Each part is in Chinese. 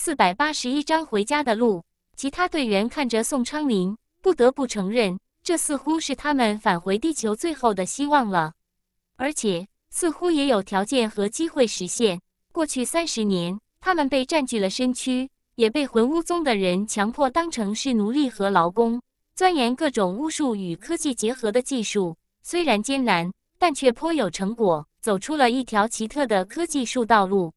四百八十一张回家的路，其他队员看着宋昌林，不得不承认，这似乎是他们返回地球最后的希望了。而且，似乎也有条件和机会实现。过去三十年，他们被占据了身躯，也被魂巫宗的人强迫当成是奴隶和劳工，钻研各种巫术与科技结合的技术。虽然艰难，但却颇有成果，走出了一条奇特的科技术道路。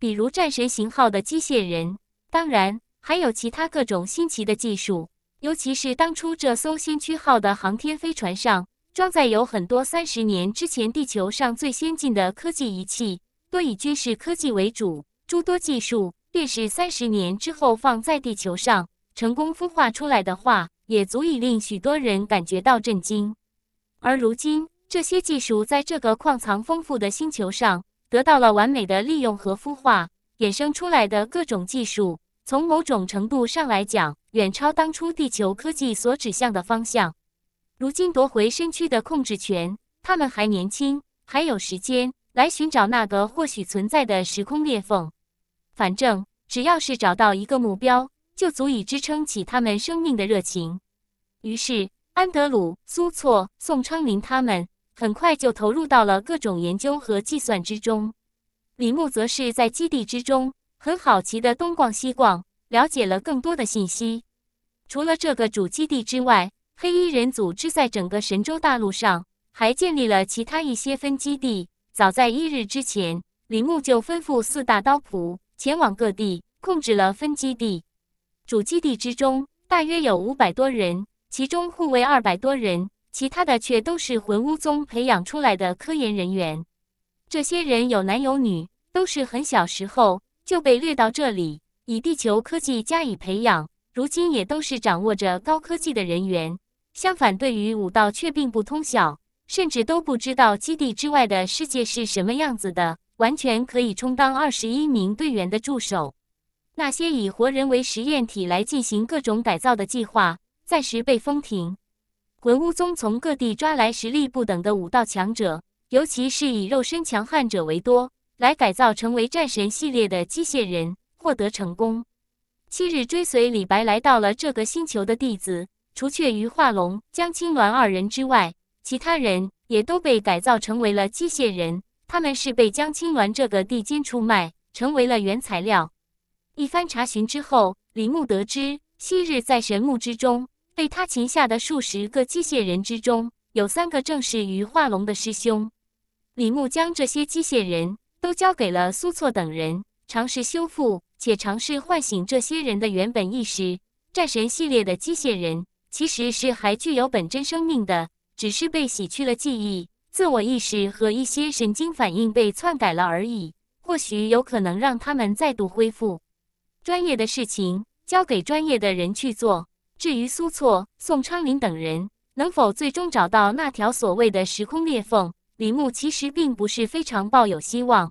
比如战神型号的机械人，当然还有其他各种新奇的技术。尤其是当初这艘先驱号的航天飞船上装载有很多三十年之前地球上最先进的科技仪器，多以军事科技为主。诸多技术历史三十年之后放在地球上成功孵化出来的话，也足以令许多人感觉到震惊。而如今，这些技术在这个矿藏丰富的星球上。得到了完美的利用和孵化，衍生出来的各种技术，从某种程度上来讲，远超当初地球科技所指向的方向。如今夺回身躯的控制权，他们还年轻，还有时间来寻找那个或许存在的时空裂缝。反正只要是找到一个目标，就足以支撑起他们生命的热情。于是，安德鲁、苏措、宋昌林他们。很快就投入到了各种研究和计算之中。李牧则是在基地之中很好奇的东逛西逛，了解了更多的信息。除了这个主基地之外，黑衣人组织在整个神州大陆上还建立了其他一些分基地。早在一日之前，李牧就吩咐四大刀仆前往各地控制了分基地。主基地之中大约有五百多人，其中护卫二百多人。其他的却都是魂巫宗培养出来的科研人员，这些人有男有女，都是很小时候就被掠到这里，以地球科技加以培养，如今也都是掌握着高科技的人员。相反，对于武道却并不通晓，甚至都不知道基地之外的世界是什么样子的，完全可以充当二十一名队员的助手。那些以活人为实验体来进行各种改造的计划，暂时被封停。魂巫宗从各地抓来实力不等的武道强者，尤其是以肉身强悍者为多，来改造成为战神系列的机械人，获得成功。七日追随李白来到了这个星球的弟子，除却于化龙、江青鸾二人之外，其他人也都被改造成为了机械人。他们是被江青鸾这个地精出卖，成为了原材料。一番查询之后，李牧得知，昔日在神墓之中。被他擒下的数十个机械人之中，有三个正是于化龙的师兄。李牧将这些机械人都交给了苏措等人，尝试修复且尝试唤醒这些人的原本意识。战神系列的机械人其实是还具有本真生命的，只是被洗去了记忆、自我意识和一些神经反应被篡改了而已。或许有可能让他们再度恢复。专业的事情交给专业的人去做。至于苏措、宋昌龄等人能否最终找到那条所谓的时空裂缝，李牧其实并不是非常抱有希望。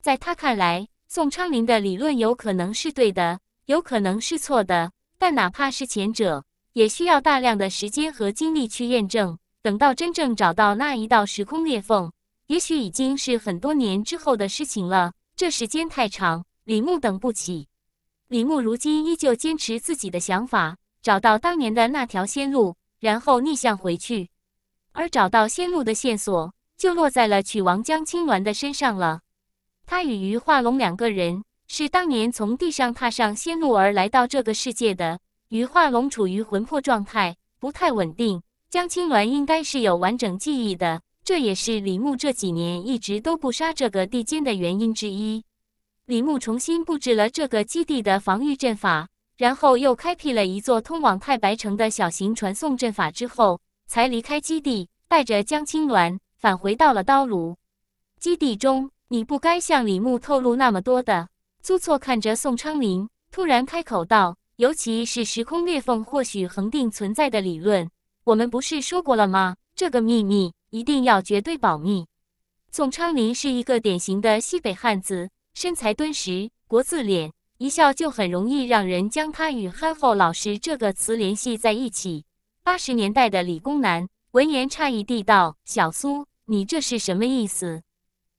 在他看来，宋昌龄的理论有可能是对的，有可能是错的。但哪怕是前者，也需要大量的时间和精力去验证。等到真正找到那一道时空裂缝，也许已经是很多年之后的事情了。这时间太长，李牧等不起。李牧如今依旧坚持自己的想法。找到当年的那条仙路，然后逆向回去。而找到仙路的线索，就落在了曲王江青鸾的身上了。他与余化龙两个人是当年从地上踏上仙路而来到这个世界的。余化龙处于魂魄状态，不太稳定。江青鸾应该是有完整记忆的，这也是李牧这几年一直都不杀这个地君的原因之一。李牧重新布置了这个基地的防御阵法。然后又开辟了一座通往太白城的小型传送阵法，之后才离开基地，带着江青鸾返回到了刀炉基地中。你不该向李牧透露那么多的。苏措看着宋昌林，突然开口道：“尤其是时空裂缝或许恒定存在的理论，我们不是说过了吗？这个秘密一定要绝对保密。”宋昌林是一个典型的西北汉子，身材敦实，国字脸。一笑就很容易让人将他与憨厚老实这个词联系在一起。八十年代的理工男闻言诧异地道：“小苏，你这是什么意思？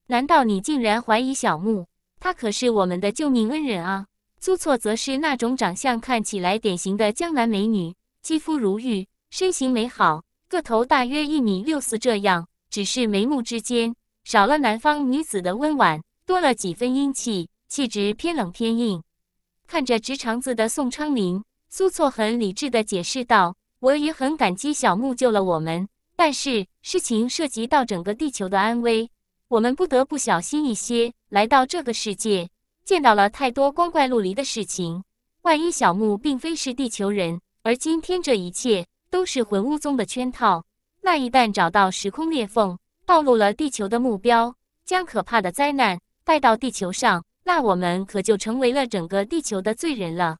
难道你竟然怀疑小木？他可是我们的救命恩人啊！”苏措则是那种长相看起来典型的江南美女，肌肤如玉，身形美好，个头大约一米六四这样，只是眉目之间少了南方女子的温婉，多了几分英气，气质偏冷偏硬。看着直肠子的宋昌林，苏措很理智地解释道：“我也很感激小木救了我们，但是事情涉及到整个地球的安危，我们不得不小心一些。来到这个世界，见到了太多光怪陆离的事情，万一小木并非是地球人，而今天这一切都是魂巫宗的圈套，那一旦找到时空裂缝，暴露了地球的目标，将可怕的灾难带到地球上。”那我们可就成为了整个地球的罪人了。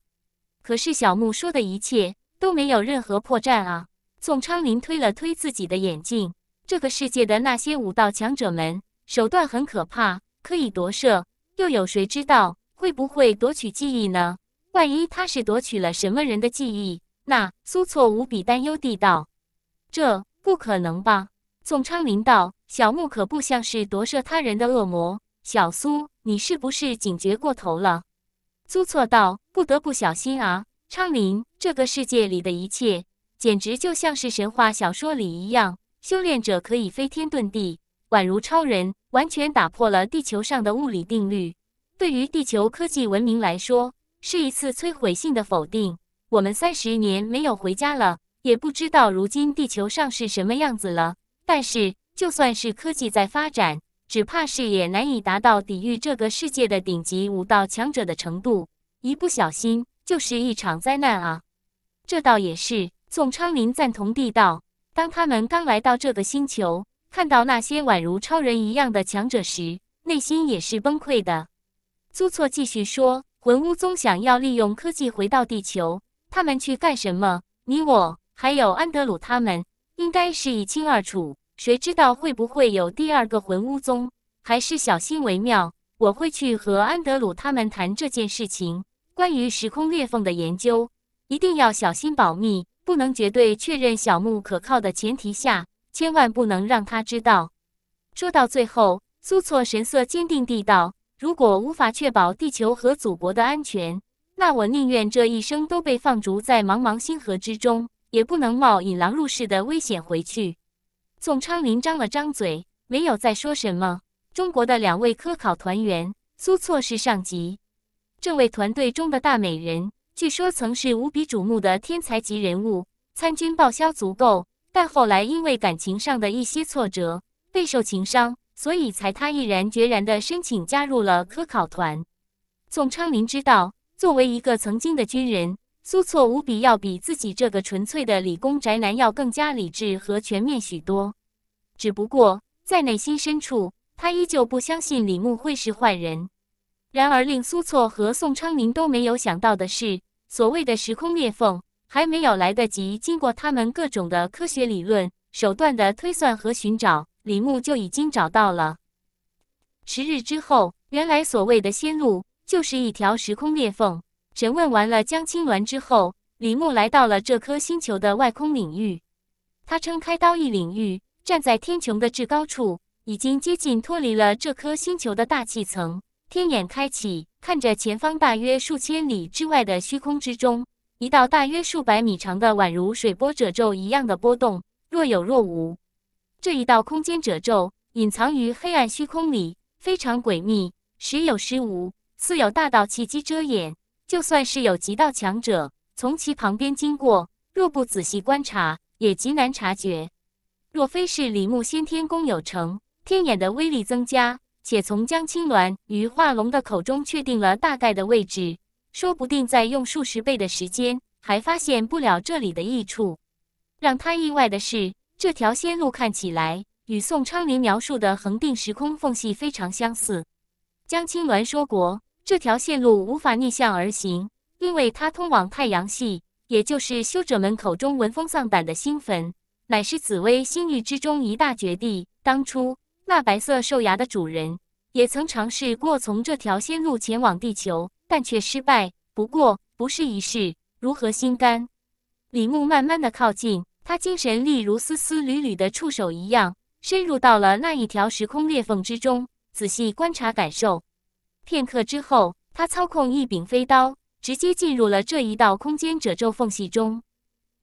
可是小木说的一切都没有任何破绽啊！宋昌林推了推自己的眼镜，这个世界的那些武道强者们手段很可怕，可以夺舍，又有谁知道会不会夺取记忆呢？万一他是夺取了什么人的记忆，那苏措无比担忧地道：“这不可能吧？”宋昌林道：“小木可不像是夺舍他人的恶魔，小苏。”你是不是警觉过头了？苏措道：“不得不小心啊，昌林。这个世界里的一切，简直就像是神话小说里一样。修炼者可以飞天遁地，宛如超人，完全打破了地球上的物理定律。对于地球科技文明来说，是一次摧毁性的否定。我们三十年没有回家了，也不知道如今地球上是什么样子了。但是，就算是科技在发展。”只怕是也难以达到抵御这个世界的顶级武道强者的程度，一不小心就是一场灾难啊！这倒也是，宋昌林赞同地道。当他们刚来到这个星球，看到那些宛如超人一样的强者时，内心也是崩溃的。苏错继续说：“魂巫宗想要利用科技回到地球，他们去干什么？你我还有安德鲁他们，应该是一清二楚。”谁知道会不会有第二个魂巫宗？还是小心为妙。我会去和安德鲁他们谈这件事情。关于时空裂缝的研究，一定要小心保密，不能绝对确认小木可靠的前提下，千万不能让他知道。说到最后，苏措神色坚定地道：“如果无法确保地球和祖国的安全，那我宁愿这一生都被放逐在茫茫星河之中，也不能冒引狼入室的危险回去。”宋昌林张了张嘴，没有再说什么。中国的两位科考团员，苏措是上级，这位团队中的大美人，据说曾是无比瞩目的天才级人物。参军报销足够，但后来因为感情上的一些挫折，备受情伤，所以才他毅然决然地申请加入了科考团。宋昌林知道，作为一个曾经的军人。苏措无比要比自己这个纯粹的理工宅男要更加理智和全面许多，只不过在内心深处，他依旧不相信李牧会是坏人。然而，令苏措和宋昌明都没有想到的是，所谓的时空裂缝还没有来得及经过他们各种的科学理论手段的推算和寻找，李牧就已经找到了。十日之后，原来所谓的仙路就是一条时空裂缝。审问完了江青鸾之后，李牧来到了这颗星球的外空领域。他撑开刀翼领域，站在天穹的至高处，已经接近脱离了这颗星球的大气层。天眼开启，看着前方大约数千里之外的虚空之中，一道大约数百米长的宛如水波褶皱一样的波动，若有若无。这一道空间褶皱隐藏于黑暗虚空里，非常诡秘，时有时无，似有大道契机遮掩。就算是有极道强者从其旁边经过，若不仔细观察，也极难察觉。若非是李牧先天功有成，天眼的威力增加，且从江青鸾与化龙的口中确定了大概的位置，说不定再用数十倍的时间，还发现不了这里的异处。让他意外的是，这条仙路看起来与宋昌龄描述的恒定时空缝隙非常相似。江青鸾说过。这条线路无法逆向而行，因为它通往太阳系，也就是修者们口中闻风丧胆的星坟，乃是紫薇星域之中一大绝地。当初那白色兽牙的主人也曾尝试过从这条仙路前往地球，但却失败。不过不试一试，如何心甘？李牧慢慢的靠近，他精神力如丝丝缕缕的触手一样，深入到了那一条时空裂缝之中，仔细观察感受。片刻之后，他操控一柄飞刀，直接进入了这一道空间褶皱缝隙中。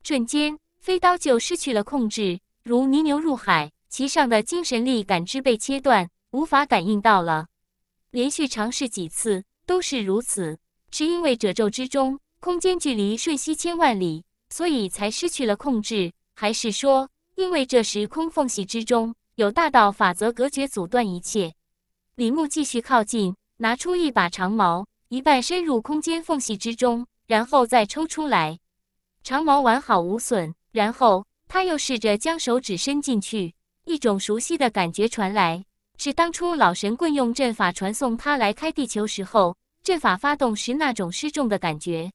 瞬间，飞刀就失去了控制，如泥牛入海，其上的精神力感知被切断，无法感应到了。连续尝试几次都是如此，是因为褶皱之中空间距离瞬息千万里，所以才失去了控制？还是说，因为这时空缝隙之中有大道法则隔绝阻断一切？李牧继续靠近。拿出一把长矛，一半伸入空间缝隙之中，然后再抽出来，长矛完好无损。然后他又试着将手指伸进去，一种熟悉的感觉传来，是当初老神棍用阵法传送他来开地球时候，阵法发动时那种失重的感觉。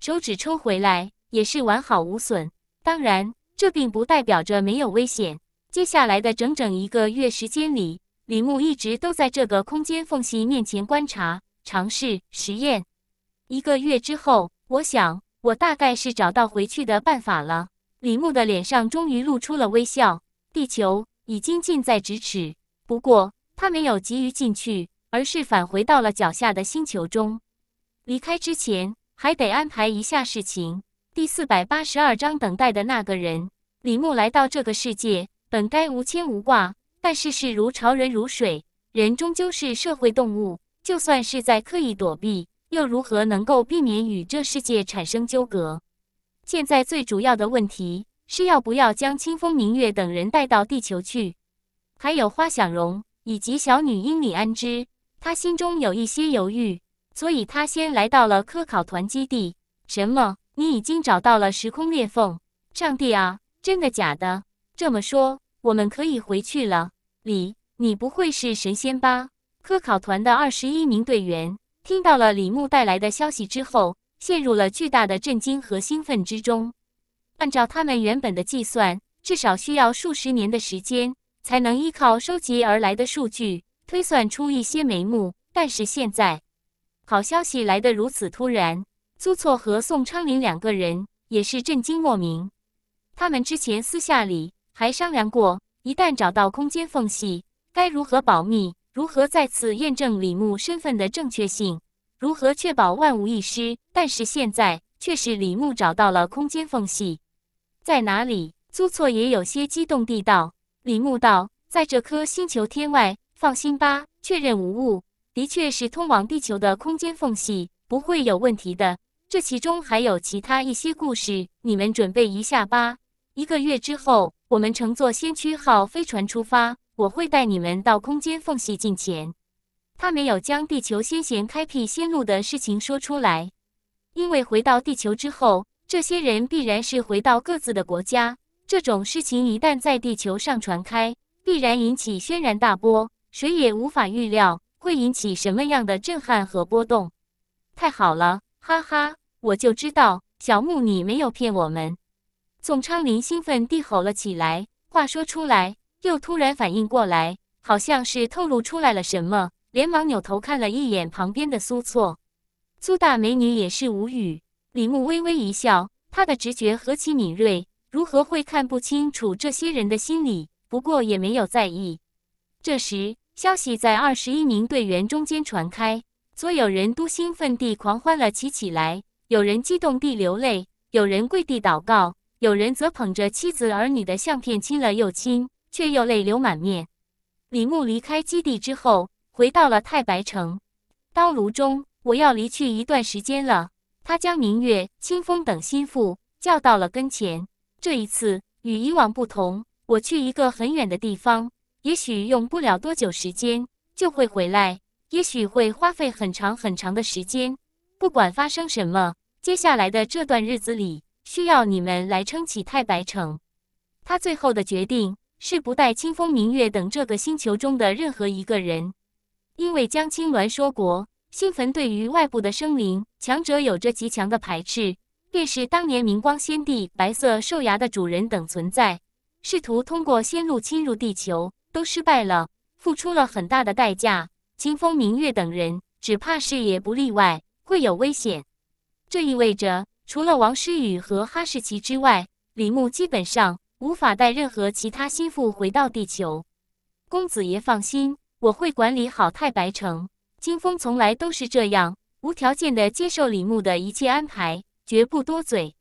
手指抽回来也是完好无损。当然，这并不代表着没有危险。接下来的整整一个月时间里。李牧一直都在这个空间缝隙面前观察、尝试、实验。一个月之后，我想我大概是找到回去的办法了。李牧的脸上终于露出了微笑。地球已经近在咫尺，不过他没有急于进去，而是返回到了脚下的星球中。离开之前，还得安排一下事情。第四百八十二章等待的那个人。李牧来到这个世界，本该无牵无挂。但世事如潮，人如水，人终究是社会动物。就算是在刻意躲避，又如何能够避免与这世界产生纠葛？现在最主要的问题是要不要将清风明月等人带到地球去？还有花想容以及小女英里安之，她心中有一些犹豫，所以她先来到了科考团基地。什么？你已经找到了时空裂缝？上帝啊！真的假的？这么说。我们可以回去了，李，你不会是神仙吧？科考团的二十一名队员听到了李牧带来的消息之后，陷入了巨大的震惊和兴奋之中。按照他们原本的计算，至少需要数十年的时间，才能依靠收集而来的数据推算出一些眉目。但是现在，好消息来的如此突然，苏措和宋昌龄两个人也是震惊莫名。他们之前私下里。还商量过，一旦找到空间缝隙，该如何保密，如何再次验证李牧身份的正确性，如何确保万无一失。但是现在却是李牧找到了空间缝隙，在哪里？苏措也有些激动地道：“李牧道，在这颗星球天外。放心吧，确认无误，的确是通往地球的空间缝隙，不会有问题的。这其中还有其他一些故事，你们准备一下吧。一个月之后。”我们乘坐先驱号飞船出发，我会带你们到空间缝隙近前。他没有将地球先贤开辟仙路的事情说出来，因为回到地球之后，这些人必然是回到各自的国家。这种事情一旦在地球上传开，必然引起轩然大波，谁也无法预料会引起什么样的震撼和波动。太好了，哈哈，我就知道，小木，你没有骗我们。宋昌林兴奋地吼了起来，话说出来又突然反应过来，好像是透露出来了什么，连忙扭头看了一眼旁边的苏措。苏大美女也是无语。李牧微微一笑，他的直觉何其敏锐，如何会看不清楚这些人的心理？不过也没有在意。这时，消息在二十一名队员中间传开，所有人都兴奋地狂欢了起起来，有人激动地流泪，有人跪地祷告。有人则捧着妻子儿女的相片亲了又亲，却又泪流满面。李牧离开基地之后，回到了太白城。刀炉中，我要离去一段时间了。他将明月、清风等心腹叫到了跟前。这一次与以往不同，我去一个很远的地方，也许用不了多久时间就会回来，也许会花费很长很长的时间。不管发生什么，接下来的这段日子里。需要你们来撑起太白城。他最后的决定是不带清风明月等这个星球中的任何一个人，因为江青鸾说过，星坟对于外部的生灵，强者有着极强的排斥。便是当年明光先帝、白色兽牙的主人等存在，试图通过仙路侵入地球，都失败了，付出了很大的代价。清风明月等人，只怕是也不例外，会有危险。这意味着。除了王诗雨和哈士奇之外，李牧基本上无法带任何其他心腹回到地球。公子爷放心，我会管理好太白城。金风从来都是这样，无条件的接受李牧的一切安排，绝不多嘴。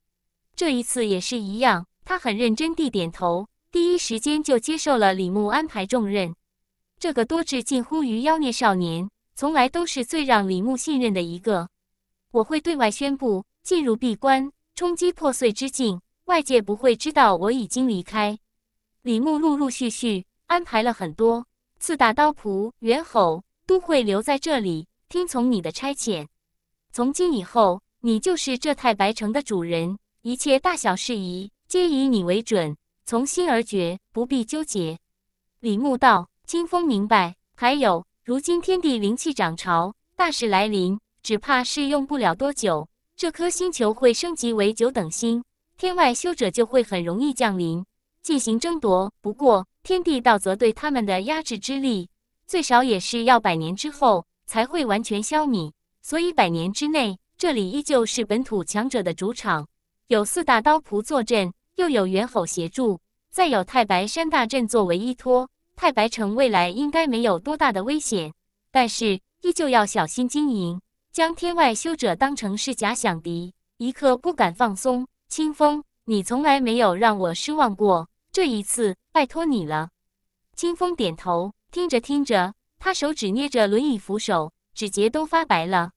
这一次也是一样，他很认真地点头，第一时间就接受了李牧安排重任。这个多智近乎于妖孽少年，从来都是最让李牧信任的一个。我会对外宣布。进入闭关，冲击破碎之境，外界不会知道我已经离开。李牧陆陆续续安排了很多，四大刀仆、猿猴都会留在这里，听从你的差遣。从今以后，你就是这太白城的主人，一切大小事宜皆以你为准，从心而决，不必纠结。李牧道：“清风明白。还有，如今天地灵气涨潮，大事来临，只怕是用不了多久。”这颗星球会升级为九等星，天外修者就会很容易降临进行争夺。不过，天地道则对他们的压制之力，最少也是要百年之后才会完全消弭。所以，百年之内，这里依旧是本土强者的主场。有四大刀仆坐镇，又有猿猴协助，再有太白山大阵作为依托，太白城未来应该没有多大的危险。但是，依旧要小心经营。将天外修者当成是假想敌，一刻不敢放松。清风，你从来没有让我失望过，这一次拜托你了。清风点头，听着听着，他手指捏着轮椅扶手，指节都发白了。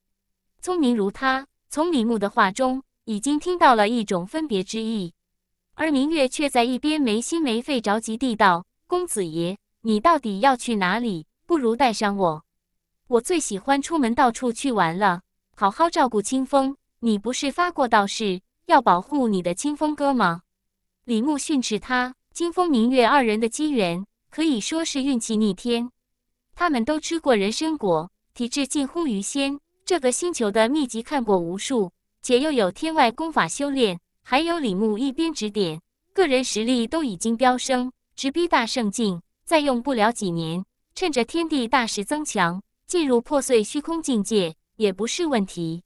聪明如他，从李牧的话中已经听到了一种分别之意，而明月却在一边没心没肺着急地道：“公子爷，你到底要去哪里？不如带上我。”我最喜欢出门到处去玩了。好好照顾清风，你不是发过誓要保护你的清风哥吗？李牧训斥他。清风明月二人的机缘可以说是运气逆天，他们都吃过人参果，体质近乎于仙。这个星球的秘籍看过无数，且又有天外功法修炼，还有李牧一边指点，个人实力都已经飙升，直逼大圣境。再用不了几年，趁着天地大势增强。进入破碎虚空境界也不是问题。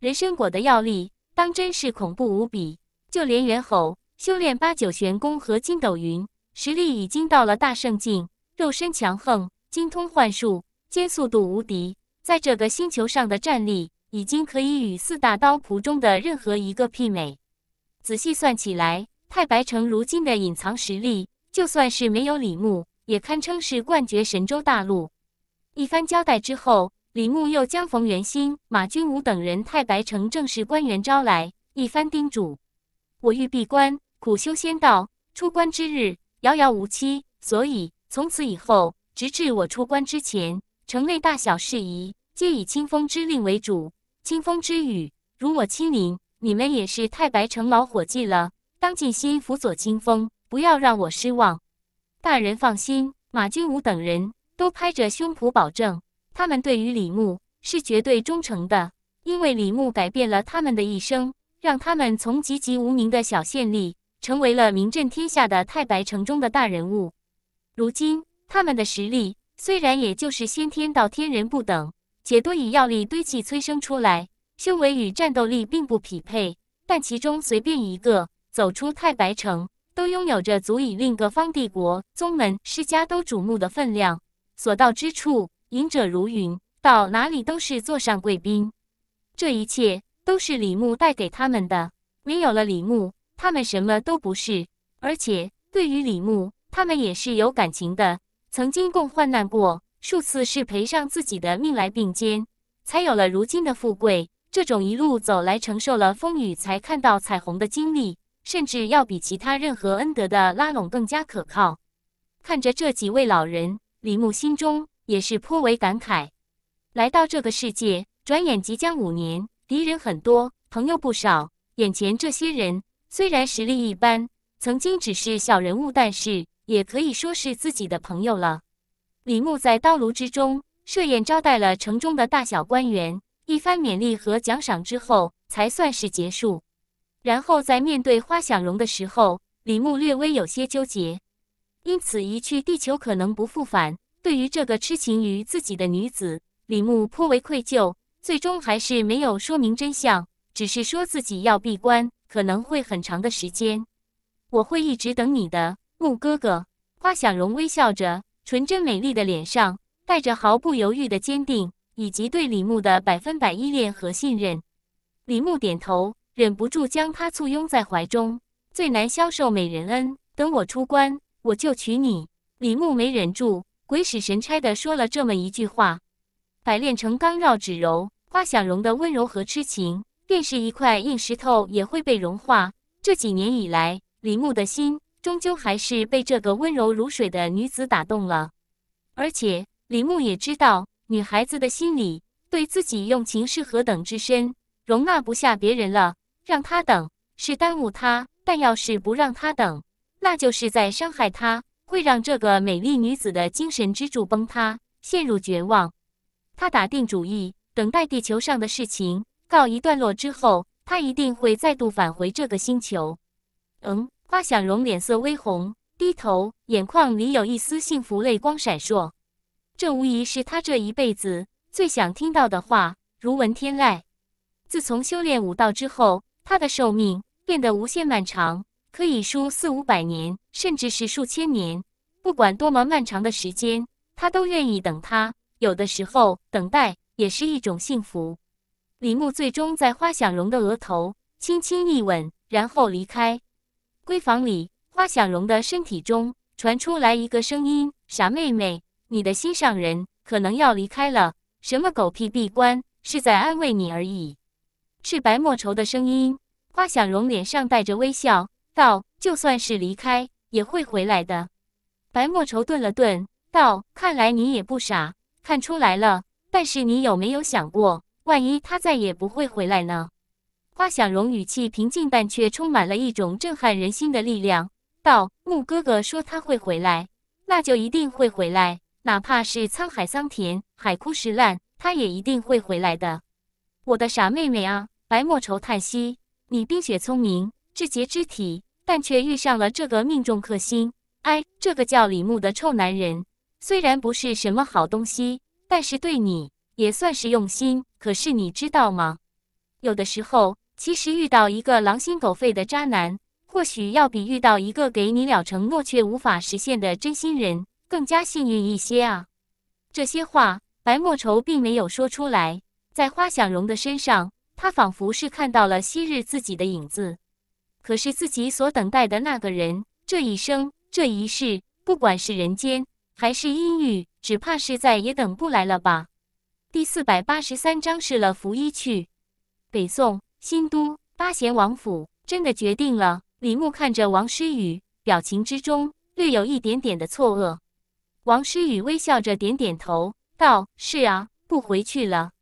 人参果的药力当真是恐怖无比，就连猿猴修炼八九玄功和筋斗云，实力已经到了大圣境，肉身强横，精通幻术，兼速度无敌，在这个星球上的战力已经可以与四大刀仆中的任何一个媲美。仔细算起来，太白城如今的隐藏实力，就算是没有李牧，也堪称是冠绝神州大陆。一番交代之后，李牧又将冯元兴、马君武等人太白城正式官员招来，一番叮嘱：“我欲闭关苦修仙道，出关之日遥遥无期，所以从此以后，直至我出关之前，城内大小事宜皆以清风之令为主。清风之语如我亲临，你们也是太白城老伙计了，当尽心辅佐清风，不要让我失望。”大人放心，马君武等人。都拍着胸脯保证，他们对于李牧是绝对忠诚的，因为李牧改变了他们的一生，让他们从籍籍无名的小县吏，成为了名震天下的太白城中的大人物。如今他们的实力虽然也就是先天到天人不等，且多以药力堆砌催生出来，修为与战斗力并不匹配，但其中随便一个走出太白城，都拥有着足以令各方帝国、宗门、世家都瞩目的分量。所到之处，迎者如云，到哪里都是座上贵宾。这一切都是李牧带给他们的。没有了李牧，他们什么都不是。而且，对于李牧，他们也是有感情的。曾经共患难过，数次是赔上自己的命来并肩，才有了如今的富贵。这种一路走来承受了风雨，才看到彩虹的经历，甚至要比其他任何恩德的拉拢更加可靠。看着这几位老人。李牧心中也是颇为感慨，来到这个世界，转眼即将五年，敌人很多，朋友不少。眼前这些人虽然实力一般，曾经只是小人物，但是也可以说是自己的朋友了。李牧在刀炉之中设宴招待了城中的大小官员，一番勉励和奖赏之后，才算是结束。然后在面对花想容的时候，李牧略微有些纠结。因此一去，地球可能不复返。对于这个痴情于自己的女子，李牧颇为愧疚，最终还是没有说明真相，只是说自己要闭关，可能会很长的时间。我会一直等你的，木哥哥。花想容微笑着，纯真美丽的脸上带着毫不犹豫的坚定，以及对李牧的百分百依恋和信任。李牧点头，忍不住将她簇拥在怀中。最难消受美人恩，等我出关。我就娶你，李牧没忍住，鬼使神差的说了这么一句话。百炼成钢绕指柔，花想容的温柔和痴情，便是一块硬石头也会被融化。这几年以来，李牧的心终究还是被这个温柔如水的女子打动了。而且李牧也知道，女孩子的心里对自己用情是何等之深，容纳不下别人了。让他等是耽误他，但要是不让他等。那就是在伤害她，会让这个美丽女子的精神支柱崩塌，陷入绝望。他打定主意，等待地球上的事情告一段落之后，他一定会再度返回这个星球。嗯，花想容脸色微红，低头，眼眶里有一丝幸福泪光闪烁。这无疑是她这一辈子最想听到的话，如闻天籁。自从修炼武道之后，她的寿命变得无限漫长。可以说四五百年，甚至是数千年，不管多么漫长的时间，他都愿意等。他有的时候等待也是一种幸福。李牧最终在花想容的额头轻轻一吻，然后离开。闺房里，花想容的身体中传出来一个声音：“傻妹妹，你的心上人可能要离开了。什么狗屁闭关，是在安慰你而已。”是白莫愁的声音。花想容脸上带着微笑。道，就算是离开，也会回来的。白莫愁顿了顿，道：“看来你也不傻，看出来了。但是你有没有想过，万一他再也不会回来呢？”花想容语气平静，但却充满了一种震撼人心的力量。道：“木哥哥说他会回来，那就一定会回来。哪怕是沧海桑田，海枯石烂，他也一定会回来的。我的傻妹妹啊！”白莫愁叹息：“你冰雪聪明，至洁之体。”但却遇上了这个命中克星，哎，这个叫李牧的臭男人，虽然不是什么好东西，但是对你也算是用心。可是你知道吗？有的时候，其实遇到一个狼心狗肺的渣男，或许要比遇到一个给你了承诺却无法实现的真心人更加幸运一些啊。这些话，白莫愁并没有说出来，在花想容的身上，他仿佛是看到了昔日自己的影子。可是自己所等待的那个人，这一生这一世，不管是人间还是阴域，只怕是再也等不来了吧。第四百八十三章试了拂衣去。北宋新都八贤王府真的决定了。李牧看着王诗雨，表情之中略有一点点的错愕。王诗雨微笑着点点头，道：“是啊，不回去了。”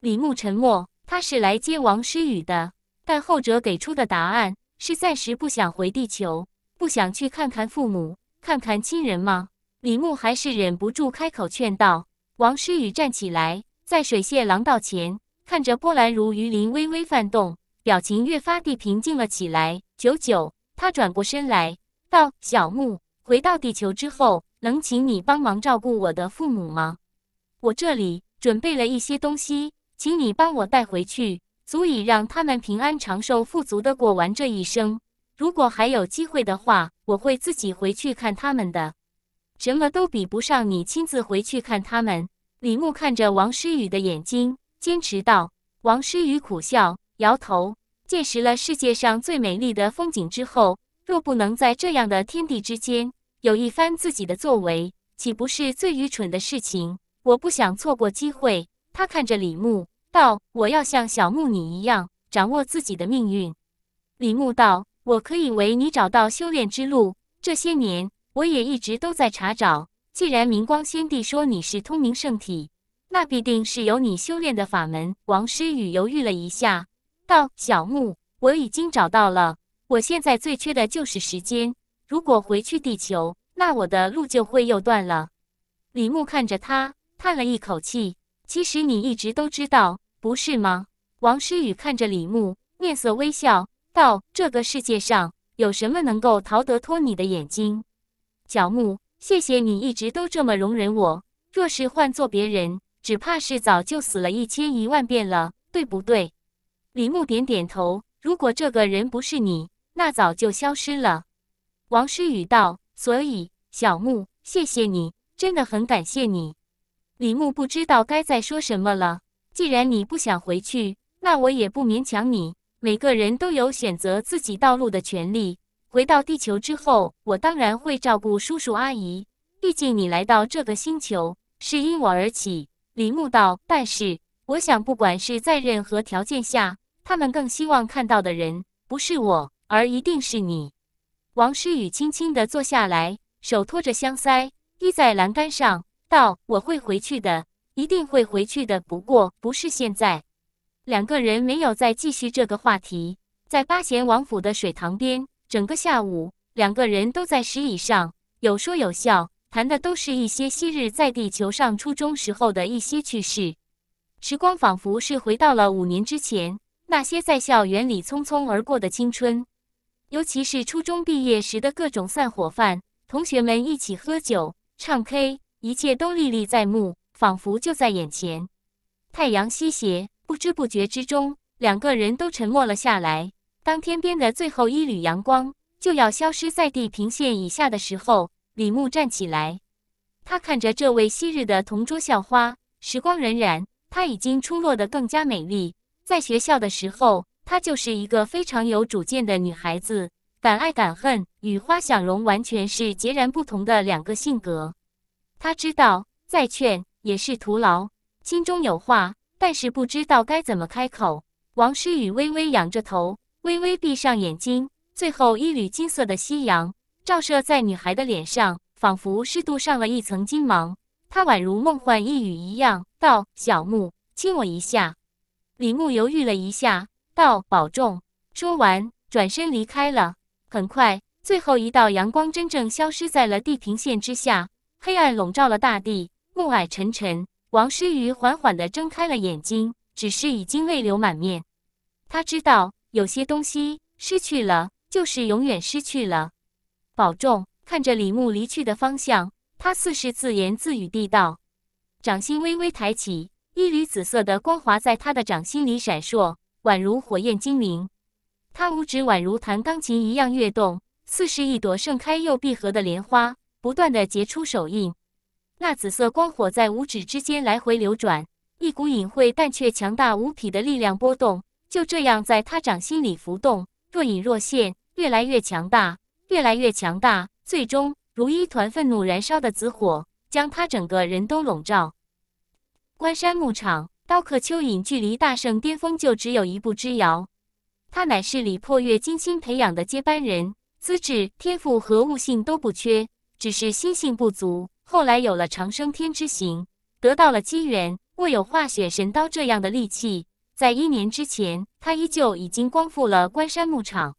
李牧沉默。他是来接王诗雨的，但后者给出的答案。是暂时不想回地球，不想去看看父母，看看亲人吗？李牧还是忍不住开口劝道。王诗雨站起来，在水榭廊道前，看着波澜如鱼鳞微微泛动，表情越发地平静了起来。久久，他转过身来，道：“小木，回到地球之后，能请你帮忙照顾我的父母吗？我这里准备了一些东西，请你帮我带回去。”足以让他们平安长寿、富足的过完这一生。如果还有机会的话，我会自己回去看他们的。什么都比不上你亲自回去看他们。李牧看着王诗雨的眼睛，坚持道。王诗雨苦笑，摇头。见识了世界上最美丽的风景之后，若不能在这样的天地之间有一番自己的作为，岂不是最愚蠢的事情？我不想错过机会。他看着李牧。道：“我要像小木你一样掌握自己的命运。”李牧道：“我可以为你找到修炼之路。这些年我也一直都在查找。既然明光先帝说你是通明圣体，那必定是有你修炼的法门。”王诗雨犹豫了一下，道：“小木，我已经找到了。我现在最缺的就是时间。如果回去地球，那我的路就会又断了。”李牧看着他，叹了一口气：“其实你一直都知道。”不是吗？王诗雨看着李牧，面色微笑道：“这个世界上有什么能够逃得脱你的眼睛？”小木，谢谢你一直都这么容忍我。若是换做别人，只怕是早就死了一千一万遍了，对不对？李牧点点头。如果这个人不是你，那早就消失了。王诗雨道：“所以，小木，谢谢你，真的很感谢你。”李牧不知道该再说什么了。既然你不想回去，那我也不勉强你。每个人都有选择自己道路的权利。回到地球之后，我当然会照顾叔叔阿姨。毕竟你来到这个星球是因我而起。李牧道：“但是，我想，不管是在任何条件下，他们更希望看到的人不是我，而一定是你。”王诗雨轻轻的坐下来，手托着香腮，依在栏杆上，道：“我会回去的。”一定会回去的，不过不是现在。两个人没有再继续这个话题，在八贤王府的水塘边，整个下午两个人都在石椅上有说有笑，谈的都是一些昔日在地球上初中时候的一些趣事。时光仿佛是回到了五年之前，那些在校园里匆匆而过的青春，尤其是初中毕业时的各种散伙饭，同学们一起喝酒、唱 K，一切都历历在目。仿佛就在眼前。太阳西斜，不知不觉之中，两个人都沉默了下来。当天边的最后一缕阳光就要消失在地平线以下的时候，李牧站起来，他看着这位昔日的同桌校花，时光荏苒，她已经出落的更加美丽。在学校的时候，她就是一个非常有主见的女孩子，敢爱敢恨，与花想容完全是截然不同的两个性格。他知道，再劝。也是徒劳，心中有话，但是不知道该怎么开口。王诗雨微微仰着头，微微闭上眼睛，最后一缕金色的夕阳照射在女孩的脸上，仿佛是镀上了一层金芒。她宛如梦幻一语一样道：“小木，亲我一下。”李牧犹豫了一下，道：“保重。”说完，转身离开了。很快，最后一道阳光真正消失在了地平线之下，黑暗笼罩了大地。暮霭沉沉，王诗雨缓缓地睁开了眼睛，只是已经泪流满面。他知道有些东西失去了，就是永远失去了。保重，看着李牧离去的方向，他似是自言自语地道。掌心微微抬起，一缕紫色的光华在他的掌心里闪烁，宛如火焰精灵。他五指宛如弹钢琴一样跃动，似是一朵盛开又闭合的莲花，不断地结出手印。那紫色光火在五指之间来回流转，一股隐晦但却强大无匹的力量波动就这样在他掌心里浮动，若隐若现，越来越强大，越来越强大，最终如一团愤怒燃烧的紫火，将他整个人都笼罩。关山牧场，刀客蚯蚓距离大圣巅峰就只有一步之遥。他乃是李破月精心培养的接班人，资质、天赋和悟性都不缺，只是心性不足。后来有了长生天之行，得到了机缘，握有化雪神刀这样的利器。在一年之前，他依旧已经光复了关山牧场。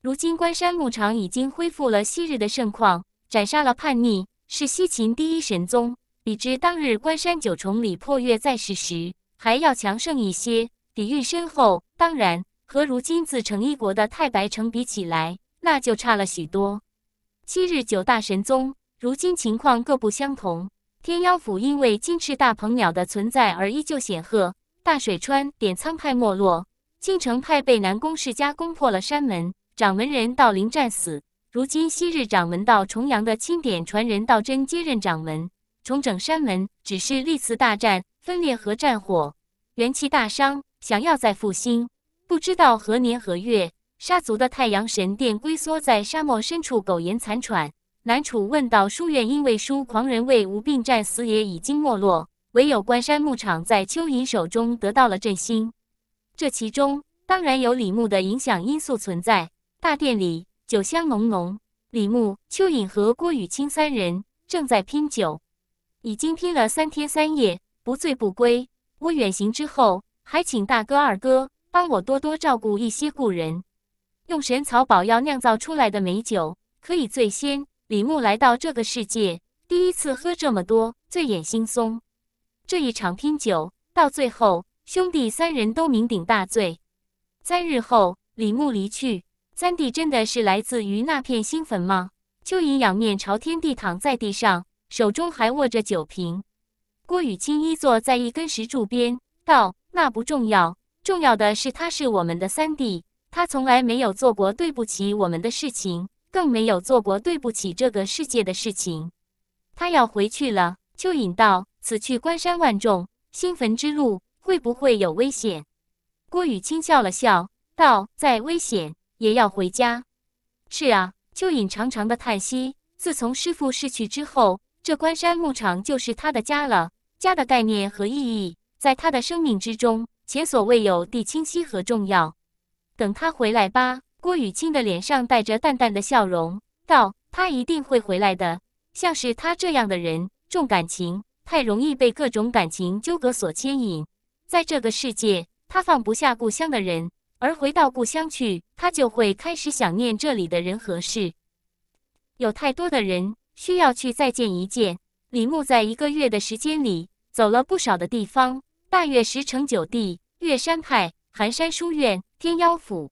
如今关山牧场已经恢复了昔日的盛况，斩杀了叛逆，是西秦第一神宗，比之当日关山九重里破月在世时还要强盛一些，底蕴深厚。当然，和如今自成一国的太白城比起来，那就差了许多。昔日九大神宗。如今情况各不相同，天妖府因为金翅大鹏鸟的存在而依旧显赫，大水川点苍派没落，青城派被南宫世家攻破了山门，掌门人道林战死。如今昔日掌门道重阳的钦点传人道真接任掌门，重整山门，只是历次大战、分裂和战火，元气大伤，想要再复兴，不知道何年何月。沙族的太阳神殿龟缩在沙漠深处，苟延残喘。南楚问道：“书院因为书狂人魏无病战死，也已经没落，唯有关山牧场在蚯蚓手中得到了振兴。这其中当然有李牧的影响因素存在。”大殿里酒香浓浓，李牧、蚯隐和郭雨清三人正在拼酒，已经拼了三天三夜，不醉不归。我远行之后，还请大哥、二哥帮我多多照顾一些故人。用神草宝药酿造出来的美酒，可以醉仙。李牧来到这个世界，第一次喝这么多，醉眼惺忪。这一场拼酒到最后，兄弟三人都酩酊大醉。三日后，李牧离去。三弟真的是来自于那片新坟吗？蚯蚓仰面朝天地躺在地上，手中还握着酒瓶。郭雨清依坐在一根石柱边，道：“那不重要，重要的是他是我们的三弟，他从来没有做过对不起我们的事情。”更没有做过对不起这个世界的事情。他要回去了。蚯蚓道：“此去关山万众，新坟之路会不会有危险？”郭雨清笑了笑，道：“再危险也要回家。”是啊，蚯蚓长长的叹息。自从师傅逝去之后，这关山牧场就是他的家了。家的概念和意义，在他的生命之中，前所未有地清晰和重要。等他回来吧。郭雨清的脸上带着淡淡的笑容，道：“他一定会回来的。像是他这样的人，重感情，太容易被各种感情纠葛所牵引。在这个世界，他放不下故乡的人，而回到故乡去，他就会开始想念这里的人和事。有太多的人需要去再见一见。”李牧在一个月的时间里，走了不少的地方，大约十城九地，岳山派、寒山书院、天妖府。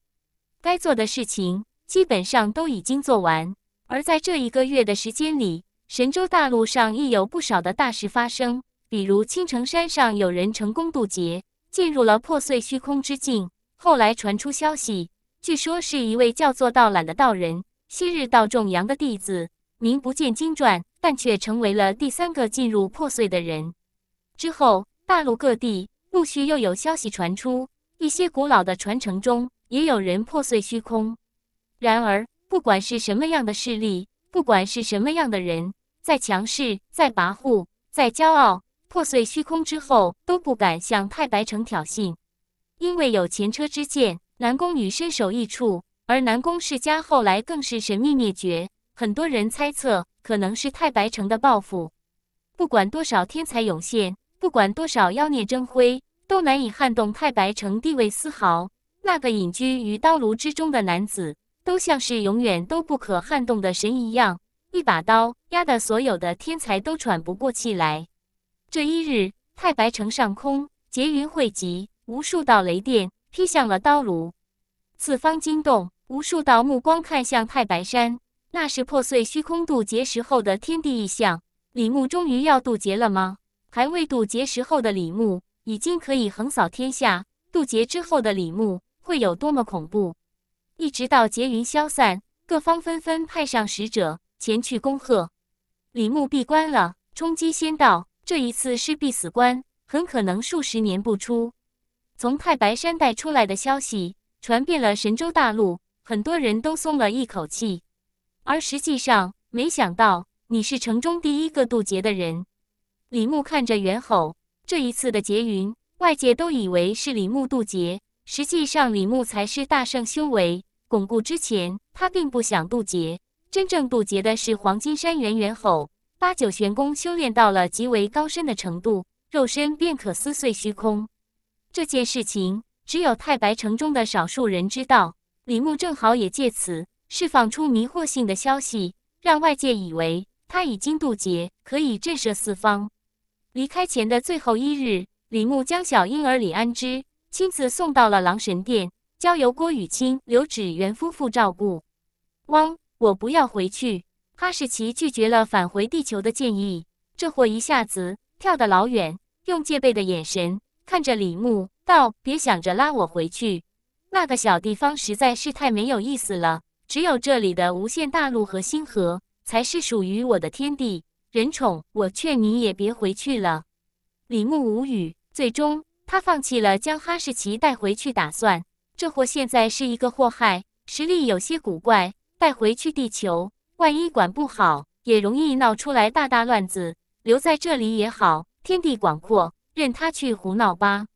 该做的事情基本上都已经做完，而在这一个月的时间里，神州大陆上亦有不少的大事发生，比如青城山上有人成功渡劫，进入了破碎虚空之境。后来传出消息，据说是一位叫做道懒的道人，昔日道仲阳的弟子，名不见经传，但却成为了第三个进入破碎的人。之后，大陆各地陆续又有消息传出，一些古老的传承中。也有人破碎虚空，然而不管是什么样的势力，不管是什么样的人，再强势、再跋扈、再骄傲，破碎虚空之后都不敢向太白城挑衅，因为有前车之鉴。南宫女身首异处，而南宫世家后来更是神秘灭绝，很多人猜测可能是太白城的报复。不管多少天才涌现，不管多少妖孽争辉，都难以撼动太白城地位丝毫。那个隐居于刀炉之中的男子，都像是永远都不可撼动的神一样，一把刀压得所有的天才都喘不过气来。这一日，太白城上空结云汇集，无数道雷电劈向了刀炉，四方惊动，无数道目光看向太白山。那是破碎虚空渡劫时后的天地异象。李牧终于要渡劫了吗？还未渡劫时后的李牧已经可以横扫天下，渡劫之后的李牧。会有多么恐怖？一直到劫云消散，各方纷纷派上使者前去恭贺。李牧闭关了，冲击仙道。这一次是必死关，很可能数十年不出。从太白山带出来的消息传遍了神州大陆，很多人都松了一口气。而实际上，没想到你是城中第一个渡劫的人。李牧看着猿吼，这一次的劫云，外界都以为是李牧渡劫。实际上，李牧才是大圣修为巩固之前，他并不想渡劫。真正渡劫的是黄金山元元吼，八九玄功修炼到了极为高深的程度，肉身便可撕碎虚空。这件事情只有太白城中的少数人知道。李牧正好也借此释放出迷惑性的消息，让外界以为他已经渡劫，可以震慑四方。离开前的最后一日，李牧将小婴儿李安之。亲自送到了狼神殿，交由郭雨清、刘芷元夫妇照顾。汪，我不要回去！哈士奇拒绝了返回地球的建议。这货一下子跳得老远，用戒备的眼神看着李牧，道：“别想着拉我回去，那个小地方实在是太没有意思了。只有这里的无限大陆和星河才是属于我的天地。人宠，我劝你也别回去了。”李牧无语，最终。他放弃了将哈士奇带回去打算，这货现在是一个祸害，实力有些古怪，带回去地球，万一管不好，也容易闹出来大大乱子。留在这里也好，天地广阔，任他去胡闹吧。